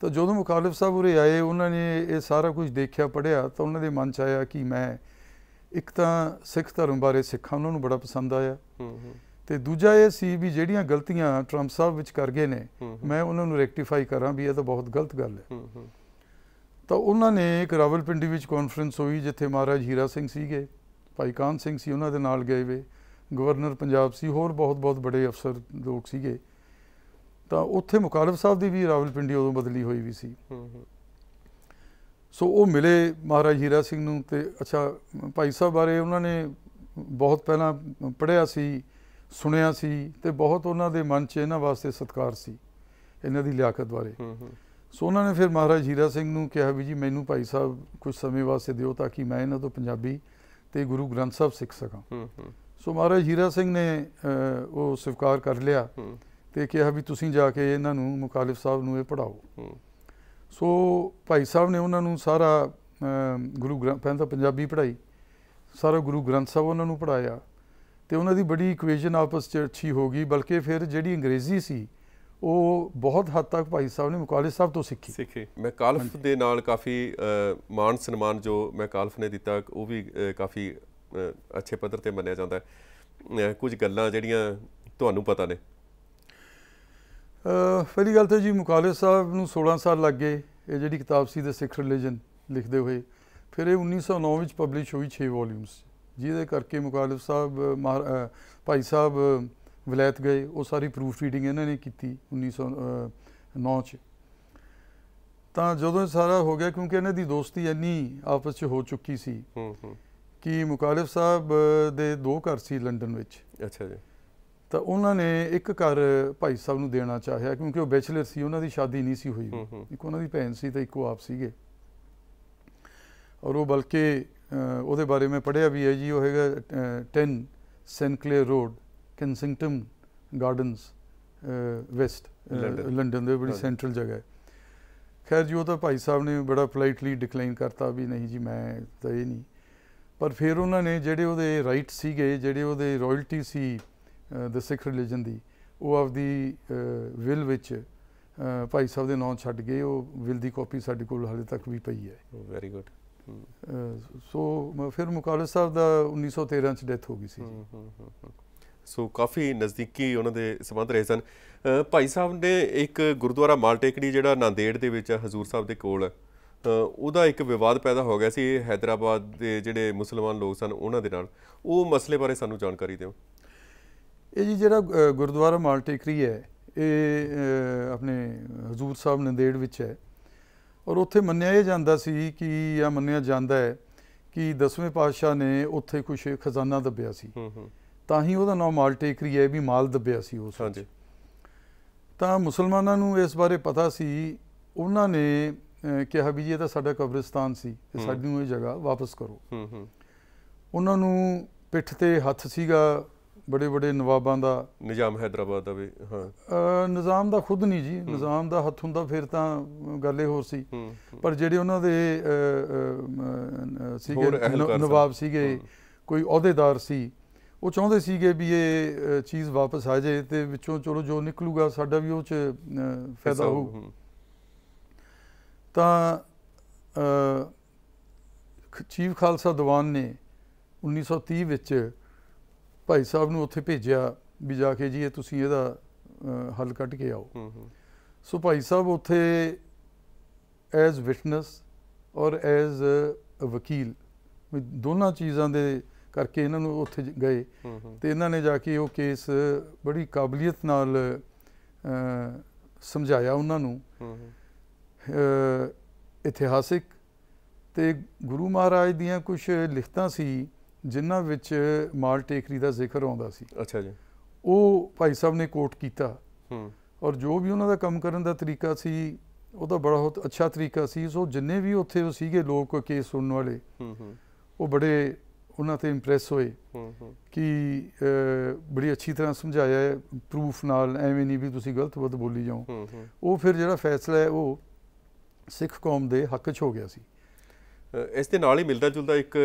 ਤਾਂ ਜਦੋਂ ਮੁਖਾਲਿਫ ਸਾਹਿਬ ਉਰੇ ਆਏ ਉਹਨਾਂ ਨੇ ਇਹ ਸਾਰਾ ਕੁਝ ਦੇਖਿਆ ਪੜਿਆ ਤਾਂ ਉਹਨਾਂ ਦੇ ਮਨ ਚ ਆਇਆ ਕਿ ਮੈਂ ਇੱਕ ਤਾਂ ਸਿੱਖ ਧਰਮ ਬਾਰੇ ਸਿੱਖਾਂ ਉਹਨਾਂ ਨੂੰ ਬੜਾ ਪਸੰਦ ਆਇਆ ਤੇ ਦੂਜਾ ਇਹ ਸੀ ਵੀ ਜਿਹੜੀਆਂ ਗਲਤੀਆਂ ਟਰੰਪ ਸਾਹਿਬ ਵਿੱਚ ਕਰ ਗਏ ਨੇ ਮੈਂ ਉਹਨਾਂ ਨੂੰ ਰੈਕਟੀਫਾਈ ਕਰਾਂ ਵੀ ਇਹ ਤਾਂ ਬਹੁਤ ਗਲਤ ਗੱਲ ਹੈ ਤਾਂ ਉਹਨਾਂ ਨੇ ਇੱਕ ਰਾਵਲਪਿੰਡੀ ਵਿੱਚ ਕਾਨਫਰੰਸ ਹੋਈ ਜਿੱਥੇ ਮਹਾਰਾਜ ਹੀਰਾ ਸਿੰਘ ਸੀਗੇ ਭਾਈ ਕਾਨ ਸਿੰਘ ਸੀ ਉਹਨਾਂ ਦੇ ਨਾਲ ਗਏ ਵੇ ਗਵਰਨਰ ਪੰਜਾਬ ਸੀ ਹੋਰ ਬਹੁਤ-ਬਹੁਤ ਬੜੇ ਅਫਸਰ ਲੋਕ ਸੀਗੇ ਤਾਂ ਉੱਥੇ ਮੁਕਾਰਬ ਸਾਹਿਬ ਦੀ ਵੀ ਰਾਵਲਪਿੰਡੀ ਉਦੋਂ ਬਦਲੀ ਹੋਈ ਵੀ ਸੀ ਸੋ ਉਹ ਮਿਲੇ ਮਹਾਰਾਜ ਹੀਰਾ ਸਿੰਘ ਨੂੰ ਤੇ ਅੱਛਾ ਭਾਈ ਸਾਹਿਬ ਬਾਰੇ ਉਹਨਾਂ ਨੇ ਬਹੁਤ ਪਹਿਲਾਂ ਪੜਿਆ ਸੀ ਸੁਣਿਆ ਸੀ ਤੇ ਬਹੁਤ ਉਹਨਾਂ ਦੇ ਮਨ 'ਚ ਇਹਨਾਂ ਵਾਸਤੇ ਸਤਕਾਰ ਸੀ ਇਹਨਾਂ ਦੀ ਲਿਆਕਤ ਬਾਰੇ ਸੋ ਉਹਨਾਂ ਨੇ ਫਿਰ ਮਹਾਰਾਜ ਹੀਰਾ ਸਿੰਘ ਨੂੰ ਕਿਹਾ ਵੀ ਜੀ ਮੈਨੂੰ ਭਾਈ ਸਾਹਿਬ ਕੁਝ ਸਮੇਂ ਵਾਸਤੇ ਦਿਓ ਤਾਂ ਕਿ ਮੈਂ ਇਹਨਾਂ ਤੋਂ ਪੰਜਾਬੀ ਤੇ ਗੁਰੂ ਗ੍ਰੰਥ ਸਾਹਿਬ ਸਿੱਖ ਸਕਾਂ ਸੋ ਮਹਾਰਾਜ ਹੀਰਾ ਸਿੰਘ ਨੇ ਉਹ ਸਵੀਕਾਰ ਕਰ ਲਿਆ ਤੇ ਕਿਹਾ ਵੀ ਤੁਸੀਂ ਜਾ ਕੇ ਇਹਨਾਂ ਨੂੰ ਮੁਖਾਲਿਫ ਸਾਹਿਬ ਨੂੰ ਇਹ ਪੜਾਓ ਸੋ ਭਾਈ ਸਾਹਿਬ ਨੇ ਉਹਨਾਂ ਨੂੰ ਸਾਰਾ ਗੁਰੂ ਗ੍ਰੰਥ ਪਹਿਲਾਂ ਤਾਂ ਪੰਜਾਬੀ ਪੜਾਈ ਸਾਰਾ ਗੁਰੂ ਗ੍ਰੰਥ ਸਾਹਿਬ ਉਹਨਾਂ ਨੂੰ ਪੜਾਇਆ ਤੇ ਉਹਨਾਂ ਦੀ ਬੜੀ ਇਕੁਏਸ਼ਨ ਆਪਸ ਚ ਅੱਛੀ ਹੋ ਗਈ ਬਲਕਿ ਫਿਰ ਜਿਹੜੀ ਅੰਗਰੇਜ਼ੀ ਸੀ ਉਹ ਬਹੁਤ ਹੱਦ ਤੱਕ ਭਾਈ ਸਾਹਿਬ ਨੇ ਮੁਕਾਲਿਫ ਸਾਹਿਬ ਤੋਂ ਸਿੱਖੀ ਸਿੱਖੀ ਮੈਂ ਕਾਲਫ ਦੇ ਨਾਲ ਕਾਫੀ ਮਾਨ ਸਨਮਾਨ ਜੋ ਮੈਂ ਕਾਲਫ ਨੇ ਦਿੱਤਾ ਉਹ ਵੀ ਕਾਫੀ ਅੱਛੇ ਪੱਧਰ ਤੇ ਮੰਨਿਆ ਜਾਂਦਾ ਹੈ ਕੁਝ ਗੱਲਾਂ ਜਿਹੜੀਆਂ ਤੁਹਾਨੂੰ ਪਤਾ ਨੇ ਪਹਿਲੀ ਗੱਲ ਤਾਂ ਜੀ ਮੁਕਾਲਿਫ ਸਾਹਿਬ ਨੂੰ 16 ਸਾਲ ਲੱਗ ਗਏ ਇਹ ਜਿਹੜੀ ਕਿਤਾਬ ਸੀ ਦੇ ਸਿੱਖ ਰਿਲੀਜਨ ਲਿਖਦੇ ਹੋਏ ਫਿਰ ਇਹ 1909 ਵਿੱਚ ਪਬਲਿਸ਼ ਹੋਈ 6 ਵੋਲਿਊਮਸ ਜਿਹਦੇ ਕਰਕੇ ਮੁਕਾਲਿਫ ਸਾਹਿਬ ਭਾਈ ਸਾਹਿਬ ਵਿਲਾਇਤ ਗਏ ਉਹ ਸਾਰੀ ਪ੍ਰੂਫ ਰੀਡਿੰਗ ਇਹਨਾਂ ਨੇ ਕੀਤੀ 1909 ਚ ਤਾਂ ਜਦੋਂ ਸਾਰਾ ਹੋ ਗਿਆ ਕਿਉਂਕਿ ਇਹਨਾਂ ਦੀ ਦੋਸਤੀ ਇੰਨੀ ਆਪਸ ਚ ਹੋ ਚੁੱਕੀ ਸੀ ਹੂੰ ਹੂੰ ਕਿ ਮੁਕਾਲਿਫ ਸਾਹਿਬ ਦੇ ਦੋ ਘਰ ਸੀ ਲੰਡਨ ਵਿੱਚ ਅੱਛਾ ਜੀ ਤਾਂ ਉਹਨਾਂ ਨੇ ਇੱਕ ਘਰ ਭਾਈ ਸਾਹਿਬ ਨੂੰ ਦੇਣਾ ਚਾਹਿਆ ਕਿਉਂਕਿ ਉਹ ਬੈਚਲਰ ਸੀ ਉਹਨਾਂ ਦੀ ਸ਼ਾਦੀ ਨਹੀਂ ਸੀ ਹੋਈ ਇੱਕ ਉਹਨਾਂ ਦੀ ਭੈਣ ਸੀ ਤੇ ਉਹ ਆਪ ਸੀਗੇ ਔਰ ਉਹ ਬਲਕਿ ਉਹਦੇ ਬਾਰੇ ਮੈਂ ਪੜਿਆ ਵੀ ਹੈ ਜੀ ਉਹ ਹੈਗਾ 10 Sinclair road Kensington gardens west London ਦੇ ਬੜੀ ਸੈਂਟਰਲ ਜਗ੍ਹਾ ਹੈ ਖੈਰ ਜੀ ਉਹ ਤਾਂ ਭਾਈ ਸਾਹਿਬ ਨੇ ਬੜਾ ਪੋਲਾਈਟਲੀ ਡਿਕਲਾਈਨ ਕਰਤਾ ਵੀ ਨਹੀਂ ਜੀ ਮੈਂ ਤਾਂ ਇਹ ਨਹੀਂ ਪਰ ਫਿਰ ਉਹਨਾਂ ਨੇ ਜਿਹੜੇ ਉਹਦੇ ਰਾਈਟ ਸੀਗੇ ਜਿਹੜੇ ਉਹਦੇ ਰਾਇਲਟੀ ਸੀ ਦ ਸਿੱਖ ਰਿਲੀਜਨ ਦੀ ਉਹ ਆਫ ਦੀ ਵਿਲ ਵਿੱਚ ਭਾਈ ਸਾਹਿਬ ਦੇ ਨਾਂ ਛੱਡ ਗਏ ਉਹ ਵਿਲ ਦੀ ਕਾਪੀ ਸਾਡੇ ਕੋਲ ਹਾਲੇ ਤੱਕ ਵੀ ਪਈ ਹੈ ਵੈਰੀ oh, ਗੁੱਡ ਸੋ ਫਿਰ ਮੁਕਾਲਸ ਸਾਹਿਬ ਦਾ 1913 ਚ ਡੈਥ ਹੋ ਗਈ ਸੀ ਜੀ ਸੋ ਕਾਫੀ ਨਜ਼ਦੀਕੀ ਉਹਨਾਂ ਦੇ ਸਬੰਧ ਰਹੇ ਸਨ ਭਾਈ ਸਾਹਿਬ ਨੇ ਇੱਕ ਗੁਰਦੁਆਰਾ ਮਾਲਟੇਕੜੀ ਜਿਹੜਾ ਨਾਂਦੇੜ ਦੇ ਵਿੱਚ ਹਜ਼ੂਰ ਸਾਹਿਬ ਦੇ ਕੋਲ ਉਹਦਾ ਇੱਕ ਵਿਵਾਦ ਪੈਦਾ ਹੋ ਗਿਆ ਸੀ ਹైదరాబాద్ ਦੇ ਜਿਹੜੇ ਮੁਸਲਮਾਨ ਲੋਕ ਸਨ ਉਹਨਾਂ ਦੇ ਨਾਲ ਉਹ ਮਸਲੇ ਬਾਰੇ ਸਾਨੂੰ ਜਾਣਕਾਰੀ ਦਿਓ ਇਹ ਜੀ ਜਿਹੜਾ ਗੁਰਦੁਆਰਾ ਮਾਲਟੇਕੜੀ ਹੈ ਇਹ ਆਪਣੇ ਹਜ਼ੂਰ ਸਾਹਿਬ ਨੰਦੇੜ ਵਿੱਚ ਹੈ ਔਰ ਉੱਥੇ ਮੰਨਿਆ ਇਹ ਜਾਂਦਾ ਸੀ ਕਿ ਇਹ ਮੰਨਿਆ ਜਾਂਦਾ ਹੈ ਕਿ 10ਵੇਂ ਪਾਤਸ਼ਾਹ ਨੇ ਉੱਥੇ ਕੁਝ ਖਜ਼ਾਨਾ ਦੱਬਿਆ ਸੀ ਹੂੰ ਹੂੰ ਤਾਂ ਹੀ ਉਹਦਾ ਨਾਮ ਮਾਲ ਟੇਕਰੀ ਹੈ ਵੀ ਮਾਲ ਦੱਬਿਆ ਸੀ ਉਸ ਵਿੱਚ ਤਾਂ ਮੁਸਲਮਾਨਾਂ ਨੂੰ ਇਸ ਬਾਰੇ ਪਤਾ ਸੀ ਉਹਨਾਂ ਨੇ ਕਿਹਾ ਵੀ ਇਹ ਤਾਂ ਸਾਡਾ ਕਬਰਿਸਤਾਨ ਸੀ ਤੇ ਸਾਡੀ ਨੂੰ ਇਹ ਜਗ੍ਹਾ ਵਾਪਸ ਕਰੋ ਹੂੰ ਹੂੰ ਉਹਨਾਂ ਨੂੰ ਪਿੱਠ ਤੇ ਹੱਥ ਸੀਗਾ ਬੜੇ ਬੜੇ ਨਵਾਬਾਂ ਦਾ ਨਿਜ਼ਾਮ ਹైదరాబాద్ ਦਾ ਵੀ ਹਾਂ ਨਿਜ਼ਾਮ ਦਾ ਖੁਦ ਨਹੀਂ ਜੀ ਨਿਜ਼ਾਮ ਦਾ ਹੱਥ ਹੁੰਦਾ ਫਿਰ ਤਾਂ ਗੱਲ ਇਹ ਹੋਰ ਸੀ ਪਰ ਜਿਹੜੇ ਉਹਨਾਂ ਦੇ ਸੀਗੇ ਨਵਾਬ ਸੀਗੇ ਕੋਈ ਅਹੁਦੇਦਾਰ ਸੀ ਉਹ ਚਾਹੁੰਦੇ ਸੀਗੇ ਵੀ ਇਹ ਚੀਜ਼ ਵਾਪਸ ਆ ਜਾਏ ਤੇ ਵਿੱਚੋਂ ਚਲੋ ਜੋ ਨਿਕਲੂਗਾ ਸਾਡਾ ਵੀ ਉਹ ਚ ਫਾਇਦਾ ਹੋ ਤਾਂ ਚੀਫ ਖਾਲਸਾ ਦੀਵਾਨ ਨੇ 1930 ਵਿੱਚ ਭਾਈ ਸਾਹਿਬ ਨੂੰ ਉੱਥੇ ਭੇਜਿਆ ਵੀ ਜਾ ਕੇ ਜੀ ਇਹ ਤੁਸੀਂ ਇਹਦਾ ਹੱਲ ਕੱਢ ਕੇ ਆਓ ਸੋ ਭਾਈ ਸਾਹਿਬ ਉੱਥੇ ਐਜ਼ ਵਿਟਨੈਸ ਔਰ ਐਜ਼ ਵਕੀਲ ਦੋਨਾਂ ਚੀਜ਼ਾਂ ਦੇ ਕਰਕੇ ਇਹਨਾਂ ਨੂੰ ਉੱਥੇ ਗਏ ਤੇ ਇਹਨਾਂ ਨੇ ਜਾ ਕੇ ਉਹ ਕੇਸ ਬੜੀ ਕਾਬਲੀਅਤ ਨਾਲ ਸਮਝਾਇਆ ਉਹਨਾਂ ਨੂੰ ਇਤਿਹਾਸਿਕ ਤੇ ਗੁਰੂ ਮਹਾਰਾਜ ਦੀਆਂ ਕੁਝ ਲਿਖਤਾਂ ਸੀ ਜਿਨ੍ਹਾਂ ਵਿੱਚ ਮਾਲ ਟੇਕਰੀ ਦਾ ਜ਼ਿਕਰ ਆਉਂਦਾ ਸੀ ਅੱਛਾ ਜੀ ਉਹ ਭਾਈ ਸਾਹਿਬ ਨੇ ਕੋਟ ਕੀਤਾ ਹੂੰ ਔਰ ਜੋ ਵੀ ਉਹਨਾਂ ਦਾ ਕੰਮ ਕਰਨ ਦਾ ਤਰੀਕਾ ਸੀ ਉਹ ਤਾਂ ਬੜਾ ਬਹੁਤ ਅੱਛਾ ਤਰੀਕਾ ਸੀ ਸੋ ਜਿੰਨੇ ਵੀ ਉੱਥੇ ਸੀਗੇ ਲੋਕ ਕੇਸ ਸੁਣਨ ਵਾਲੇ ਹੂੰ ਹੂੰ ਉਹ ਬੜੇ ਉਹਨਾਂ ਤੇ ਇੰਪ੍ਰੈਸ ਹੋਏ ਕਿ ਬੜੀ ਅੱਛੀ ਤਰ੍ਹਾਂ ਸਮਝਾਇਆ ਹੈ ਪ੍ਰੂਫ ਨਾਲ ਐਵੇਂ ਨਹੀਂ ਵੀ ਤੁਸੀਂ ਗਲਤ ਬਤ ਬੋਲੀ ਜਾਓ ਉਹ ਫਿਰ ਜਿਹੜਾ ਫੈਸਲਾ ਹੈ ਉਹ ਸਿੱਖ ਕੌਮ ਦੇ ਹੱਕ 'ਚ ਹੋ ਗਿਆ ਸੀ ਇਸ ਦੇ ਨਾਲ ਹੀ ਮਿਲਦਾ ਜੁਲਦਾ ਇੱਕ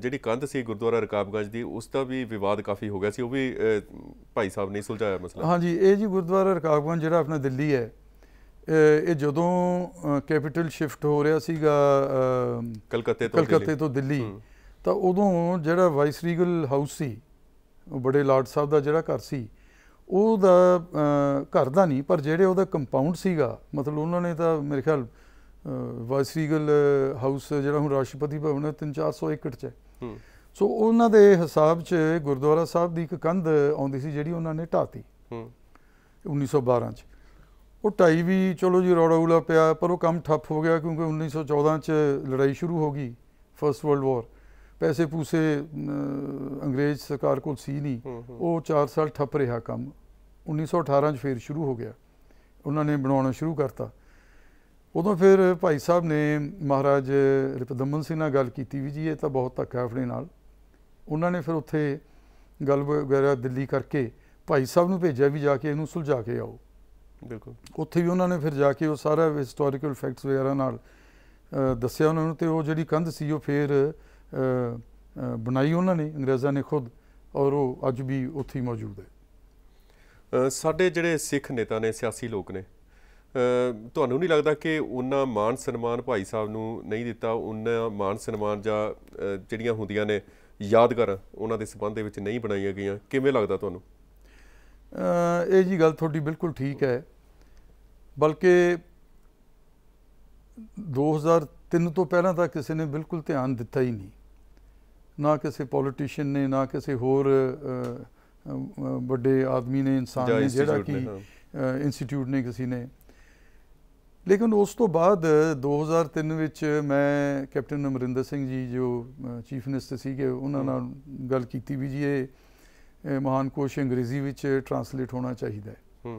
ਜਿਹੜੀ ਕੰਧ ਸੀ ਗੁਰਦੁਆਰਾ ਰਕਾਬਗੰਜ ਦੀ ਉਸ ਦਾ ਵੀ ਵਿਵਾਦ ਕਾਫੀ ਹੋ ਗਿਆ ਸੀ ਉਹ ਵੀ ਭਾਈ ਸਾਹਿਬ ਨੇ ਸੁਲਝਾਇਆ ਮਸਲਾ ਹਾਂਜੀ ਇਹ ਜੀ ਗੁਰਦੁਆਰਾ ਰਕਾਬਗੰਜ ਜਿਹੜਾ ਆਪਣਾ ਦਿੱਲੀ ਹੈ ਇਹ ਜਦੋਂ ਕੈਪੀਟਲ ਸ਼ਿਫਟ ਹੋ ਰਿਹਾ ਸੀਗਾ ਕਲਕੱਤੇ ਤੋਂ ਕਲਕੱਤੇ ਤੋਂ ਦਿੱਲੀ ਤਾਂ ਉਦੋਂ ਜਿਹੜਾ ਵਾਈਸ ਰੀਗਲ ਹਾਊਸ ਸੀ ਬੜੇ ਲਾਰਡ ਸਾਹਿਬ ਦਾ ਜਿਹੜਾ ਘਰ ਸੀ ਉਹਦਾ ਘਰ ਦਾ ਨਹੀਂ ਪਰ ਜਿਹੜੇ ਉਹਦਾ ਕੰਪਾਊਂਡ ਸੀਗਾ ਮਤਲਬ ਉਹਨਾਂ ਨੇ ਤਾਂ ਮੇਰੇ ਖਿਆਲ ਵਾਈਸ ਰੀਗਲ ਹਾਊਸ ਜਿਹੜਾ ਹੁਣ ਰਾਸ਼ਟਰਪਤੀ ਭਵਨ ਹੈ 3401 ਏਕੜ 'ਚ ਹੈ ਸੋ ਉਹਨਾਂ ਦੇ ਹਿਸਾਬ 'ਚ ਗੁਰਦੁਆਰਾ ਸਾਹਿਬ ਦੀ ਇੱਕ ਕੰਧ ਆਉਂਦੀ ਸੀ ਜਿਹੜੀ ਉਹਨਾਂ ਨੇ ਢਾਤੀ 1912 'ਚ ਉਹ ਢਾਈ ਵੀ ਚਲੋ ਜੀ ਉਲਾ ਪਿਆ ਪਰ ਉਹ ਕੰਮ ਠੱਪ ਹੋ ਗਿਆ ਕਿਉਂਕਿ 1914 'ਚ ਲੜਾਈ ਸ਼ੁਰੂ ਹੋ ਗਈ ਫਰਸਟ ਵਰਲਡ ਵਾਰ ਪੈਸੇ ਪੂਸੇ ਅੰਗਰੇਜ਼ ਸਰਕਾਰ ਕੋਲ ਸੀ ਨਹੀਂ ਉਹ 4 ਸਾਲ ਠੱਪ ਰਿਹਾ ਕੰਮ 1918 ਚ ਫੇਰ ਸ਼ੁਰੂ ਹੋ ਗਿਆ ਉਹਨਾਂ ਨੇ ਬਣਾਉਣਾ ਸ਼ੁਰੂ ਕਰਤਾ ਉਦੋਂ ਫਿਰ ਭਾਈ ਸਾਹਿਬ ਨੇ ਮਹਾਰਾਜ ਰਿਪਦਮਨ ਸਿੰਘ ਨਾਲ ਗੱਲ ਕੀਤੀ ਵੀ ਜੀ ਇਹ ਤਾਂ ਬਹੁਤ ਧੱਕਾ ਆਪਣੇ ਨਾਲ ਉਹਨਾਂ ਨੇ ਫਿਰ ਉੱਥੇ ਗੱਲ ਵਗੈਰਾ ਦਿੱਲੀ ਕਰਕੇ ਭਾਈ ਸਾਹਿਬ ਨੂੰ ਭੇਜਿਆ ਵੀ ਜਾ ਕੇ ਇਹਨੂੰ ਸੁਲਝਾ ਕੇ ਆਓ ਬਿਲਕੁਲ ਉੱਥੇ ਵੀ ਉਹਨਾਂ ਨੇ ਫਿਰ ਜਾ ਕੇ ਉਹ ਸਾਰਾ ਹਿਸਟੋਰੀਕਲ ਫੈਕਟਸ ਵਗੈਰਾ ਨਾਲ ਦੱਸਿਆ ਉਹਨਾਂ ਨੂੰ ਤੇ ਉਹ ਜਿਹੜੀ ਕੰਧ ਸੀ ਉਹ ਫਿਰ ਬਣਾਈ ਉਹਨਾਂ ਨੇ ਅੰਗਰੇਜ਼ਾਂ ਨੇ ਖੁਦ ਔਰ ਉਹ ਅੱਜ ਵੀ ਉੱਥੇ ਹੀ ਮੌਜੂਦ ਹੈ ਸਾਡੇ ਜਿਹੜੇ ਸਿੱਖ ਨੇਤਾ ਨੇ ਸਿਆਸੀ ਲੋਕ ਨੇ ਤੁਹਾਨੂੰ ਨਹੀਂ ਲੱਗਦਾ ਕਿ ਉਹਨਾਂ ਮਾਨ ਸਨਮਾਨ ਭਾਈ ਸਾਹਿਬ ਨੂੰ ਨਹੀਂ ਦਿੱਤਾ ਉਹਨਾਂ ਮਾਨ ਸਨਮਾਨ ਜਾਂ ਜਿਹੜੀਆਂ ਹੁੰਦੀਆਂ ਨੇ ਯਾਦਗਾਰ ਉਹਨਾਂ ਦੇ ਸਬੰਧ ਦੇ ਵਿੱਚ ਨਹੀਂ ਬਣਾਈਆਂ ਗਈਆਂ ਕਿਵੇਂ ਲੱਗਦਾ ਤੁਹਾਨੂੰ ਇਹ ਜੀ ਗੱਲ ਤੁਹਾਡੀ ਬਿਲਕੁਲ ਠੀਕ ਹੈ ਬਲਕਿ 2003 ਤੋਂ ਪਹਿਲਾਂ ਤਾਂ ਕਿਸੇ ਨੇ ਬਿਲਕੁਲ ਧਿਆਨ ਦਿੱਤਾ ਹੀ ਨਹੀਂ ਨਾ ਕਿਸੇ ਪੋਲੀਟੀਸ਼ੀਅਨ ਨੇ ਨਾ ਕਿਸੇ ਹੋਰ ਵੱਡੇ ਆਦਮੀ ਨੇ ਇਨਸਾਨ ਨੇ ਜਿਹੜਾ ਕਿ ਇੰਸਟੀਚਿਊਟ ਨੇ ਕਿਸੇ ਨੇ ਲੇਕਿਨ ਉਸ ਤੋਂ ਬਾਅਦ 2003 ਵਿੱਚ ਮੈਂ ਕੈਪਟਨ ਅਮਰਿੰਦਰ ਸਿੰਘ ਜੀ ਜੋ ਚੀਫ ਮਿਨਿਸਟਰ ਸੀਗੇ ਉਹਨਾਂ ਨਾਲ ਗੱਲ ਕੀਤੀ ਵੀ ਜੀ ਇਹ ਮਹਾਨ ਕੋਸ਼ ਅੰਗਰੇਜ਼ੀ ਵਿੱਚ ਟਰਾਂਸਲੇਟ ਹੋਣਾ ਚਾਹੀਦਾ ਹੈ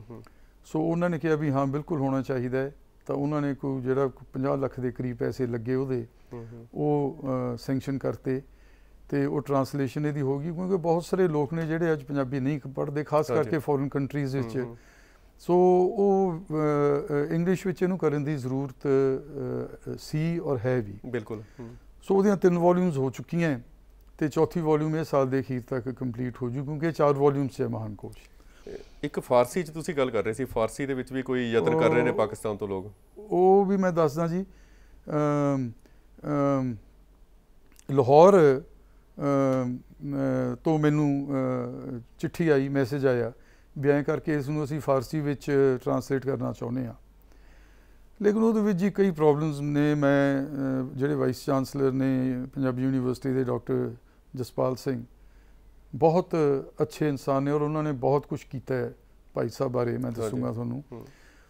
ਸੋ ਉਹਨਾਂ ਨੇ ਕਿਹਾ ਵੀ ਹਾਂ ਬਿਲਕੁਲ ਹੋਣਾ ਚਾਹੀਦਾ ਹੈ ਤਾਂ ਉਹਨਾਂ ਨੇ ਕੋਈ ਜਿਹੜਾ 50 ਲੱਖ ਦੇ ਕਰੀਬ ਪੈਸੇ ਲੱਗੇ ਉਹਦੇ ਉਹ ਸੈਂਕਸ਼ਨ ਕਰਤੇ ਤੇ ਉਹ ਟਰਾਂਸਲੇਸ਼ਨ ਇਹਦੀ ਹੋ ਗਈ ਕਿਉਂਕਿ ਬਹੁਤ ਸਾਰੇ ਲੋਕ ਨੇ ਜਿਹੜੇ ਅੱਜ ਪੰਜਾਬੀ ਨਹੀਂ ਪੜ੍ਹਦੇ ਖਾਸ ਕਰਕੇ ਫੋਰਨ ਕੰਟਰੀਜ਼ ਵਿੱਚ ਸੋ ਉਹ ਇੰਗਲਿਸ਼ ਵਿੱਚ ਇਹਨੂੰ ਕਰਨ ਦੀ ਜ਼ਰੂਰਤ ਸੀ ਔਰ ਹੈ ਵੀ ਬਿਲਕੁਲ ਸੋ ਉਹਦੀਆਂ ਤਿੰਨ ਵੋਲਿਊਮਸ ਹੋ ਚੁੱਕੀਆਂ ਤੇ ਚੌਥੀ ਵੋਲਿਊਮ ਇਹ ਸਾਲ ਦੇ ਅਖੀਰ ਤੱਕ ਕੰਪਲੀਟ ਹੋ ਜੂ ਕਿਉਂਕਿ ਚਾਰ ਵੋਲਿਊਮਸ ਹੈ ਮਹਾਨ ਕੋਸ਼ ਇੱਕ ਫਾਰਸੀ ਚ ਤੁਸੀਂ ਗੱਲ ਕਰ ਰਹੇ ਸੀ ਫਾਰਸੀ ਦੇ ਵਿੱਚ ਵੀ ਕੋਈ ਯਤਨ ਕਰ ਰਹੇ ਨੇ ਪਾਕਿਸਤਾਨ ਤੋਂ ਲੋਕ ਉਹ ਵੀ ਮੈਂ ਦੱਸਦਾ ਜੀ ਲਾਹੌਰ ਤੋਂ ਮੈਨੂੰ ਚਿੱਠੀ ਆਈ ਮੈਸੇਜ ਆਇਆ ਵੀ ਐਂ ਕਰਕੇ ਇਸ ਨੂੰ ਅਸੀਂ ਫਾਰਸੀ ਵਿੱਚ ਟਰਾਂਸਲੇਟ ਕਰਨਾ ਚਾਹੁੰਦੇ ਆ ਲੇਕਿਨ ਉਹਦੇ ਵਿੱਚ ਜੀ ਕਈ ਪ੍ਰੋਬਲਮਸ ਨੇ ਮੈਂ ਜਿਹੜੇ ਵਾਈਸ ਚਾਂਸਲਰ ਨੇ ਪੰਜਾਬੀ ਯੂਨੀਵਰਸਿਟੀ ਦੇ ਡਾਕਟਰ ਜਸਪਾਲ ਸਿੰਘ ਬਹੁਤ ਅੱਛੇ ਇਨਸਾਨ ਨੇ ਔਰ ਉਹਨਾਂ ਨੇ ਬਹੁਤ ਕੁਝ ਕੀਤਾ ਹੈ ਭਾਈ ਸਾਹਿਬ ਬਾਰੇ ਮੈਂ ਦੱਸੂਗਾ ਤੁਹਾਨੂੰ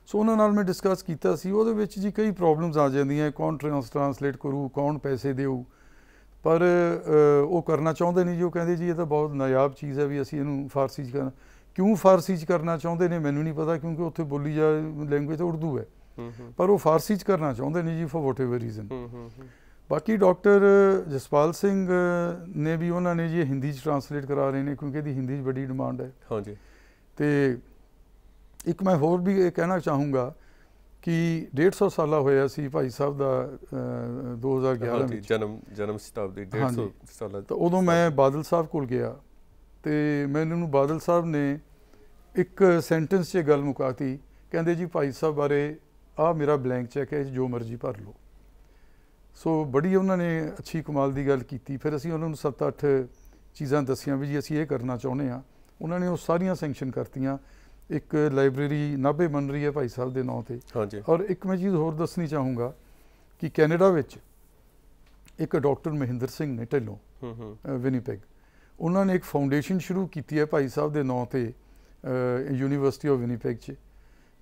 ਸੋ ਉਹਨਾਂ ਨਾਲ ਮੈਂ ਡਿਸਕਸ ਕੀਤਾ ਸੀ ਉਹਦੇ ਵਿੱਚ ਜੀ ਕਈ ਪ੍ਰੋਬਲਮਸ ਆ ਜਾਂਦੀਆਂ ਕੌਣ ਟ੍ਰਾਂਸਲੇਟ ਕਰੂ ਕੌਣ ਪੈਸੇ ਦੇਊ ਪਰ ਉਹ ਕਰਨਾ ਚਾਹੁੰਦੇ ਨਹੀਂ ਜੀ ਉਹ ਕਹਿੰਦੇ ਜੀ ਇਹ ਤਾਂ ਬਹੁਤ ਨਾਯਾਬ ਚੀਜ਼ ਹੈ ਵੀ ਅਸੀਂ ਇਹਨੂੰ ਫਾਰਸੀ 'ਚ ਕਰਨਾ ਕਿਉਂ ਫਾਰਸੀ 'ਚ ਕਰਨਾ ਚਾਹੁੰਦੇ ਨੇ ਮੈਨੂੰ ਨਹੀਂ ਪਤਾ ਕਿਉਂਕਿ ਉੱਥੇ ਬੋਲੀ ਜਾ ਲੈਂਗੁਏਜ ਉਰਦੂ ਹੈ ਪਰ ਉਹ ਫਾਰਸੀ 'ਚ ਕਰਨਾ ਚਾਹੁੰਦੇ ਨੇ ਜੀ ਫॉर ਵਾਟਐਵਰ ਰੀਜ਼ਨ ਬਾਕੀ ਡਾਕਟਰ ਜਸਪਾਲ ਸਿੰਘ ਨੇ ਵੀ ਉਹਨਾਂ ਨੇ ਜੀ ਹਿੰਦੀ 'ਚ ਟਰਾਂਸਲੇਟ ਕਰਾ ਰਹੇ ਨੇ ਕਿਉਂਕਿ ਇਹਦੀ ਹਿੰਦੀ 'ਚ ਬੜੀ ਡਿਮਾਂਡ ਹੈ ਹਾਂਜੀ ਤੇ ਇੱਕ ਮੈਂ ਹੋਰ ਵੀ ਇਹ ਕਹਿਣਾ ਚਾਹੂੰਗਾ ਕਿ 150 ਸਾਲਾ ਹੋਇਆ ਸੀ ਭਾਈ ਸਾਹਿਬ ਦਾ 2011 ਵਿੱਚ ਜਨਮ ਜਨਮ ਸ਼ਤਾਬਦੀ 150 ਸਾਲਾ ਤਾਂ ਉਦੋਂ ਮੈਂ ਬਾਦਲ ਸਾਹਿਬ ਕੋਲ ਗਿਆ ਤੇ ਮੈਨੂੰ ਬਾਦਲ ਸਾਹਿਬ ਨੇ ਇੱਕ ਸੈਂਟੈਂਸ 'ਚ ਗੱਲ ਮੁਕਾਤੀ ਕਹਿੰਦੇ ਜੀ ਭਾਈ ਸਾਹਿਬ ਬਾਰੇ ਆ ਮੇਰਾ ਬਲੈਂਕ ਚੈੱਕ ਹੈ ਜੋ ਮਰਜ਼ੀ ਭਰ ਲਓ ਸੋ ਬੜੀ ਉਹਨਾਂ ਨੇ ਅੱਛੀ ਕਮਾਲ ਦੀ ਗੱਲ ਕੀਤੀ ਫਿਰ ਅਸੀਂ ਉਹਨਾਂ ਨੂੰ 7-8 ਚੀਜ਼ਾਂ ਦੱਸੀਆਂ ਵੀ ਜੀ ਅਸੀਂ ਇਹ ਕਰਨਾ ਚਾਹੁੰਦੇ ਆ ਉਹਨਾਂ ਨੇ ਉਹ ਸਾਰੀਆਂ ਸੈਂਕਸ਼ਨ ਕਰਤੀਆਂ ਇੱਕ ਲਾਇਬ੍ਰੇਰੀ ਨਾਭੇ ਬਣ ਰਹੀ ਹੈ ਭਾਈ ਸਾਹਿਬ ਦੇ ਨਾਂ ਤੇ ਹਾਂਜੀ ਔਰ ਇੱਕ ਮੈਂ ਚੀਜ਼ ਹੋਰ ਦੱਸਣੀ ਚਾਹੂੰਗਾ ਕਿ ਕੈਨੇਡਾ ਵਿੱਚ ਇੱਕ ਡਾਕਟਰ ਮਹਿੰਦਰ ਸਿੰਘ ਨੇ ਟੈਲੋ ਹੂੰ ਹੂੰ ਵਿਨੀਪੈਗ ਉਹਨਾਂ ਨੇ ਇੱਕ ਫਾਊਂਡੇਸ਼ਨ ਸ਼ੁਰੂ ਕੀਤੀ ਹੈ ਭਾਈ ਸਾਹਿਬ ਦੇ ਨਾਂ ਤੇ ਯੂਨੀਵਰਸਿਟੀ ਆਫ ਵਿਨੀਪੈਗ 'ਚ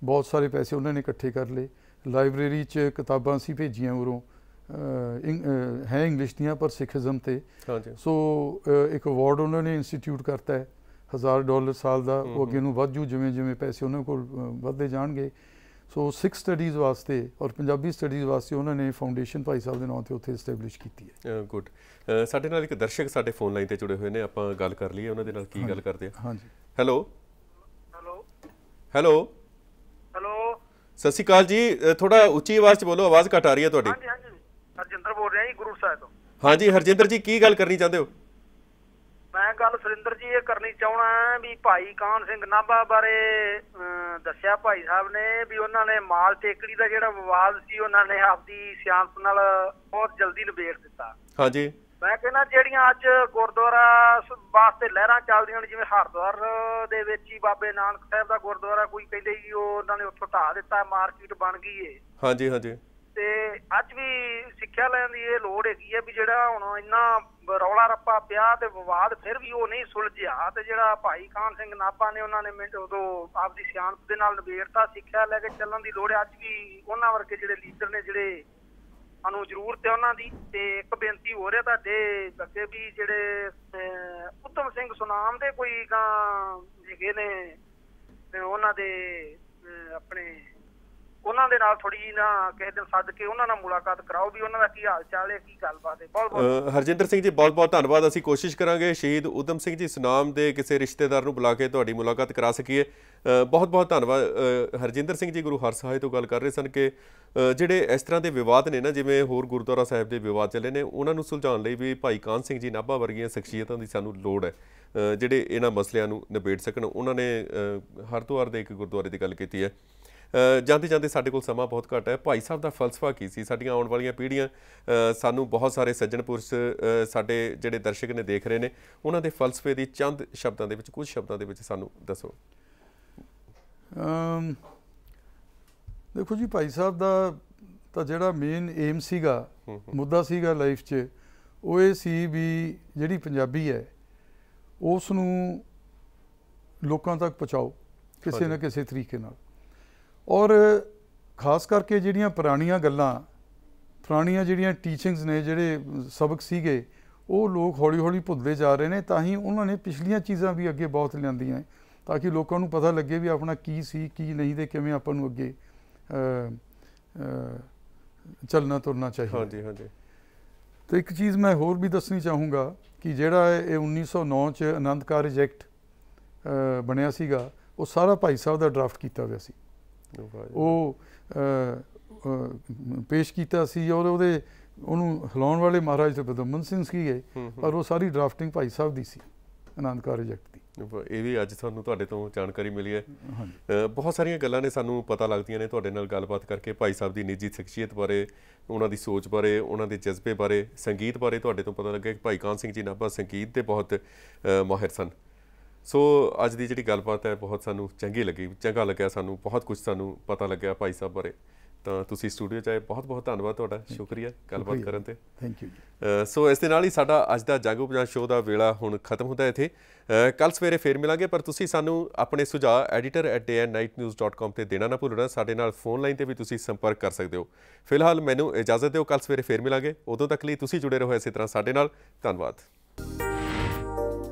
ਬਹੁਤ ਸਾਰੇ ਪੈਸੇ ਉਹਨਾਂ ਨੇ ਇਕੱਠੇ ਕਰ ਲਏ ਲਾਇਬ੍ਰੇਰੀ 'ਚ ਕਿਤਾਬਾਂ ਸੀ ਭੇਜੀਆਂ ਉਰੋਂ ਹੈ ਇੰਗਲਿਸ਼ ਦੀਆਂ ਪਰ ਸਿੱਖਿਜ਼ਮ ਤੇ ਹਾਂਜੀ ਸੋ ਇੱਕ ਅਵਾਰਡ ਉਹਨਾਂ ਨੇ ਇੰਸਟੀਚਿਊਟ ਕਰਤਾ ਹੈ 1000 ਡਾਲਰ ਸਾਲ ਦਾ ਉਹ ਅੱਗੇ ਨੂੰ ਵੱਧ ਜੂ ਜਿਵੇਂ ਜਿਵੇਂ ਪੈਸੇ ਉਹਨਾਂ ਕੋਲ ਵੱਧਦੇ ਜਾਣਗੇ ਸੋ ਸਿਕਸ ਸਟੱਡੀਜ਼ ਵਾਸਤੇ ਔਰ ਪੰਜਾਬੀ ਸਟੱਡੀਜ਼ ਵਾਸਤੇ ਉਹਨਾਂ ਨੇ ਫਾਊਂਡੇਸ਼ਨ ਭਾਈ ਸਾਹਿਬ ਦੇ ਨਾਂ ਤੇ ਉੱਥੇ ਸਟੈਬਲਿਸ਼ ਕੀਤੀ ਹੈ ਗੁੱਡ ਸਾਡੇ ਨਾਲ ਇੱਕ ਦਰਸ਼ਕ ਸਾਡੇ ਫੋਨ ਲਾਈਨ ਤੇ ਜੁੜੇ ਹੋਏ ਨੇ ਆਪਾਂ ਗੱਲ ਕਰ ਲਈਏ ਉਹਨਾਂ ਦੇ ਨਾਲ ਕੀ ਗੱਲ ਕਰਦੇ ਆ ਹਾਂਜੀ ਹੈਲੋ ਹੈਲੋ ਹੈਲੋ ਹੈਲੋ ਸਤਿ ਸ਼੍ਰੀ ਅਕਾਲ ਜੀ ਥੋੜਾ ਉੱਚੀ ਆਵਾਜ਼ 'ਚ ਬੋਲੋ ਆਵਾਜ਼ ਘਟ ਆ ਰਹੀ ਹੈ ਤੁਹਾਡੀ ਹਾਂਜੀ ਹਾਂਜੀ ਹਰਜਿੰਦਰ ਬੋਲ ਰਿਹਾ ਜੀ ਗੁਰੂ ਸਾਹਿਬ ਤੋਂ ਹਾਂਜੀ ਹਰਜਿੰਦਰ ਜੀ ਕੀ ਗੱਲ ਕਰਨੀ ਚਾਹੁੰਦੇ ਹੋ ਮੈਂ ਗੱਲ ਸੁਰਿੰਦਰ ਜੀ ਇਹ ਕਰਨੀ ਚਾਹਣਾ ਵੀ ਭਾਈ ਕਾਨ ਸਿੰਘ ਨਾਭਾ ਬਾਰੇ ਦੱਸਿਆ ਭਾਈ ਸਾਹਿਬ ਨੇ ਵੀ ਉਹਨਾਂ ਨੇ ਮਾਲ ਟੇਕੜੀ ਦਾ ਜਿਹੜਾ ਵਿਵਾਦ ਸੀ ਉਹਨਾਂ ਨੇ ਆਪਦੀ ਸਿਆਣਪ ਨਾਲ ਬਹੁਤ ਜਲਦੀ ਨਿਬੇੜ ਦਿੱਤਾ ਹਾਂਜੀ ਮੈਂ ਕਹਿੰਦਾ ਜਿਹੜੀਆਂ ਅੱਜ ਗੁਰਦੁਆਰਾ ਵਾਸਤੇ ਲਹਿਰਾਂ ਚੱਲਦੀਆਂ ਨੇ ਜਿਵੇਂ ਹਰਦੁਆਰ ਦੇ ਵਿੱਚ ਹੀ ਬਾਬੇ ਨਾਨਕ ਸਾਹਿਬ ਦਾ ਗੁਰਦੁਆਰਾ ਕੋਈ ਕਹਿੰਦੇ ਜੀ ਉਹਨਾਂ ਨੇ ਉੱਥੋਂ ਢਾ ਦਿੱਤਾ ਮਾਰਕੀਟ ਬਣ ਗਈ ਏ ਹਾਂਜੀ ਹਾਂਜੀ ਤੇ ਅੱਜ ਵੀ ਸਿੱਖਿਆ ਲੈਣ ਦੀ ਇਹ ਲੋੜ ਹੈਗੀ ਹੈ ਵੀ ਜਿਹੜਾ ਹੁਣ ਇੰਨਾ ਰੌਲਾ ਰੱਪਾ ਪਿਆ ਤੇ ਵਿਵਾਦ ਫਿਰ ਵੀ ਉਹ ਨਹੀਂ ਸੁਲਝਿਆ ਤੇ ਜਿਹੜਾ ਭਾਈ ਕਾਨ ਸਿੰਘ ਨਾਪਾ ਨੇ ਉਹਨਾਂ ਨੇ ਮਿੰਟ ਉਦੋਂ ਆਪਦੀ ਸਿਆਣਪ ਦੇ ਨਾਲ ਨਿਬੇੜਤਾ ਸਿੱਖਿਆ ਲੈ ਕੇ ਚੱਲਣ ਦੀ ਲੋੜ ਹੈ ਅੱਜ ਵੀ ਉਹਨਾਂ ਵਰਗੇ ਜਿਹੜੇ ਲੀਡਰ ਨੇ ਜਿਹੜੇ ਸਾਨੂੰ ਜ਼ਰੂਰਤ ਹੈ ਉਹਨਾਂ ਦੀ ਤੇ ਇੱਕ ਬੇਨਤੀ ਹੋ ਰਿਹਾ ਤੁਹਾਡੇ ਅੱਗੇ ਵੀ ਜਿਹੜੇ ਉਤਮ ਸਿੰਘ ਸੁਨਾਮ ਦੇ ਕੋਈ ਜਿਹੇ ਨੇ ਉਹਨਾਂ ਦੇ ਆਪਣੇ ਉਹਨਾਂ ਦੇ ਨਾਲ ਥੋੜੀ ਜੀ ਨਾ ਕਿਸੇ ਦਿਨ ਸੱਦ ਕੇ ਉਹਨਾਂ ਨਾਲ ਮੁਲਾਕਾਤ ਕਰਾਓ ਵੀ ਉਹਨਾਂ ਦਾ ਕੀ ਹਾਲ ਚਾਲ ਹੈ ਕੀ ਗੱਲਬਾਤ ਹੈ ਬਹੁਤ ਬਹੁਤ ਹਰਜਿੰਦਰ ਸਿੰਘ ਜੀ ਬਹੁਤ ਬਹੁਤ ਧੰਨਵਾਦ ਅਸੀਂ ਕੋਸ਼ਿਸ਼ ਕਰਾਂਗੇ ਸ਼ਹੀਦ ਉਦਮ ਸਿੰਘ ਜੀ ਸੁਨਾਮ ਦੇ ਕਿਸੇ ਰਿਸ਼ਤੇਦਾਰ ਨੂੰ ਬੁਲਾ ਕੇ ਤੁਹਾਡੀ ਮੁਲਾਕਾਤ ਕਰਾ ਸਕੀਏ ਬਹੁਤ ਬਹੁਤ ਧੰਨਵਾਦ ਹਰਜਿੰਦਰ ਸਿੰਘ ਜੀ ਗੁਰੂ ਹਰਸਾਹਿਬ ਤੋਂ ਗੱਲ ਕਰ ਰਹੇ ਸਨ ਕਿ ਜਿਹੜੇ ਇਸ ਤਰ੍ਹਾਂ ਦੇ ਵਿਵਾਦ ਨੇ ਨਾ ਜਿਵੇਂ ਹੋਰ ਗੁਰਦੁਆਰਾ ਸਾਹਿਬ ਦੇ ਵਿਵਾਦ ਚੱਲੇ ਨੇ ਉਹਨਾਂ ਨੂੰ ਸੁਲਝਾਉਣ ਲਈ ਵੀ ਭਾਈ ਕਾਨ ਸਿੰਘ ਜੀ ਨਾਭਾ ਵਰਗੀਆਂ ਸ਼ਖਸੀਅਤਾਂ ਦੀ ਸਾਨੂੰ ਲੋੜ ਹੈ ਜਿਹੜੇ ਇਹਨਾਂ ਮਸਲਿਆਂ ਨੂੰ ਨਿਬੇੜ ਸਕਣ ਉਹਨਾਂ ਨੇ ਹਰ ਤੋਂ ਹਰ ਦੇ ਇੱਕ ਗੁਰਦੁਆਰੇ ਦੀ ਗੱਲ ਕੀਤੀ ਹੈ ਜਾਂਦੇ ਜਾਂਦੇ ਸਾਡੇ ਕੋਲ ਸਮਾਂ ਬਹੁਤ ਘੱਟ ਹੈ ਭਾਈ ਸਾਹਿਬ ਦਾ ਫਲਸਫਾ ਕੀ ਸੀ ਸਾਡੀਆਂ ਆਉਣ ਵਾਲੀਆਂ ਪੀੜ੍ਹੀਆਂ ਸਾਨੂੰ ਬਹੁਤ ਸਾਰੇ ਸੱਜਣ ਪੁਰਸ਼ ਸਾਡੇ ਜਿਹੜੇ ਦਰਸ਼ਕ ਨੇ ਦੇਖ ਰਹੇ ਨੇ ਉਹਨਾਂ ਦੇ ਫਲਸਫੇ ਦੀ ਚੰਦ ਸ਼ਬਦਾਂ ਦੇ ਵਿੱਚ ਕੁਝ ਸ਼ਬਦਾਂ ਦੇ ਵਿੱਚ ਸਾਨੂੰ ਦੱਸੋ ਅਮ ਦੇਖੋ ਜੀ ਭਾਈ ਸਾਹਿਬ ਦਾ ਤਾਂ ਜਿਹੜਾ ਮੇਨ ਏਮ ਸੀਗਾ ਮੁੱਦਾ ਸੀਗਾ ਲਾਈਫ 'ਚ ਉਹ ਇਹ ਸੀ ਵੀ ਜਿਹੜੀ ਪੰਜਾਬੀ ਹੈ ਉਸ ਨੂੰ ਲੋਕਾਂ ਤੱਕ ਪਹੁੰਚਾਓ ਕਿਸੇ ਨਾ ਕਿਸੇ ਤਰੀਕੇ ਨਾਲ ਔਰ ਖਾਸ ਕਰਕੇ ਜਿਹੜੀਆਂ ਪੁਰਾਣੀਆਂ ਗੱਲਾਂ ਪੁਰਾਣੀਆਂ ਜਿਹੜੀਆਂ ਟੀਚਿੰਗਸ ਨੇ ਜਿਹੜੇ ਸਬਕ ਸੀਗੇ ਉਹ ਲੋਕ ਹੌਲੀ-ਹੌਲੀ ਭੁੱਲਦੇ ਜਾ ਰਹੇ ਨੇ ਤਾਂ ਹੀ ਉਹਨਾਂ ਨੇ ਪਿਛਲੀਆਂ ਚੀਜ਼ਾਂ ਵੀ ਅੱਗੇ ਬਹੁਤ ਲਿਆਂਦੀਆਂ ਤਾਂ ਕਿ ਲੋਕਾਂ ਨੂੰ ਪਤਾ ਲੱਗੇ ਵੀ ਆਪਣਾ ਕੀ ਸੀ ਕੀ ਨਹੀਂ ਤੇ ਕਿਵੇਂ ਆਪਾਂ ਨੂੰ ਅੱਗੇ ਚੱਲਣਾ ਤੁਰਨਾ ਚਾਹੀਦਾ ਹਾਂਜੀ ਹਾਂਜੀ ਤੇ ਇੱਕ ਚੀਜ਼ ਮੈਂ ਹੋਰ ਵੀ ਦੱਸਣੀ ਚਾਹੂੰਗਾ ਕਿ ਜਿਹੜਾ ਇਹ 1909 ਚ ਅਨੰਦਕਾਰ ਰਿਜੈਕਟ ਬਣਿਆ ਸੀਗਾ ਉਹ ਸਾਰਾ ਭਾਈ ਸਾਹਿਬ ਦਾ ਡਰਾਫਟ ਕੀਤਾ ਹੋਇਆ ਸੀ ਉਹ ਪੇਸ਼ ਕੀਤਾ ਸੀ ਔਰ ਉਹਦੇ ਉਹਨੂੰ ਹਲਾਉਣ ਵਾਲੇ ਮਹਾਰਾਜ ਤੇ ਬਦਮਨ ਸਿੰਘ ਸੀ ਗਏ ਪਰ ਉਹ ਸਾਰੀ ਡਰਾਫਟਿੰਗ ਭਾਈ ਸਾਹਿਬ ਦੀ ਸੀ ਆਨੰਦ ਕਾਰਜ ਦੀ ਇਹ ਵੀ ਅੱਜ ਤੁਹਾਨੂੰ ਤੁਹਾਡੇ ਤੋਂ ਜਾਣਕਾਰੀ ਮਿਲੀ ਹੈ ਬਹੁਤ ਸਾਰੀਆਂ ਗੱਲਾਂ ਨੇ ਸਾਨੂੰ ਪਤਾ ਲੱਗਦੀਆਂ ਨੇ ਤੁਹਾਡੇ ਨਾਲ ਗੱਲਬਾਤ ਕਰਕੇ ਭਾਈ ਸਾਹਿਬ ਦੀ ਨਿੱਜੀ ਸ਼ਖਸੀਅਤ ਬਾਰੇ ਉਹਨਾਂ ਦੀ ਸੋਚ ਬਾਰੇ ਉਹਨਾਂ ਦੇ ਜਜ਼ਬੇ ਬਾਰੇ ਸੰਗੀਤ ਬਾਰੇ ਤੁਹਾਡੇ ਤੋਂ ਪਤਾ ਲੱਗਿਆ ਕਿ ਭਾਈ ਕਾਨ ਸਿੰਘ ਜੀ ਨਾਭਾ ਸੰਗੀਤ ਦੇ ਬਹੁਤ ਮਾਹਿਰ ਸਨ ਸੋ ਅੱਜ ਦੀ ਜਿਹੜੀ ਗੱਲਬਾਤ ਹੈ ਬਹੁਤ ਸਾਨੂੰ ਚੰਗੀ ਲੱਗੀ ਚੰਗਾ ਲੱਗਿਆ ਸਾਨੂੰ ਬਹੁਤ ਕੁਝ ਸਾਨੂੰ ਪਤਾ ਲੱਗਿਆ ਭਾਈ ਸਾਹਿਬ ਬਾਰੇ ਤਾਂ ਤੁਸੀਂ ਸਟੂਡੀਓ 'ਚ ਆਏ ਬਹੁਤ ਬਹੁਤ ਧੰਨਵਾਦ ਤੁਹਾਡਾ ਸ਼ੁਕਰੀਆ ਗੱਲਬਾਤ ਕਰਨ ਤੇ ਥੈਂਕ ਯੂ ਸੋ ਇਸ ਦੇ ਨਾਲ ਹੀ ਸਾਡਾ ਅੱਜ ਦਾ ਜਾਗੋ ਪੰਜਾਬ ਸ਼ੋਅ ਦਾ ਵੇਲਾ ਹੁਣ ਖਤਮ ਹੁੰਦਾ ਇੱਥੇ ਕੱਲ ਸਵੇਰੇ ਫੇਰ ਮਿਲਾਂਗੇ ਪਰ ਤੁਸੀਂ ਸਾਨੂੰ ਆਪਣੇ ਸੁਝਾਅ editor@dayandnightnews.com ਤੇ ਦੇਣਾ ਨਾ ਭੁੱਲਣਾ ਸਾਡੇ ਨਾਲ ਫੋਨ ਲਾਈਨ ਤੇ ਵੀ ਤੁਸੀਂ ਸੰਪਰਕ ਕਰ ਸਕਦੇ ਹੋ ਫਿਲਹਾਲ ਮੈਨੂੰ ਇਜਾਜ਼ਤ ਦਿਓ ਕੱਲ ਸਵੇਰੇ ਫੇਰ ਮਿਲਾਂਗੇ ਉਦੋਂ ਤੱਕ ਲਈ ਤੁਸੀਂ ਜੁੜੇ ਰਹੋ ਇਸੇ ਤਰ੍ਹਾਂ ਸਾਡੇ ਨਾਲ ਧੰਨਵਾਦ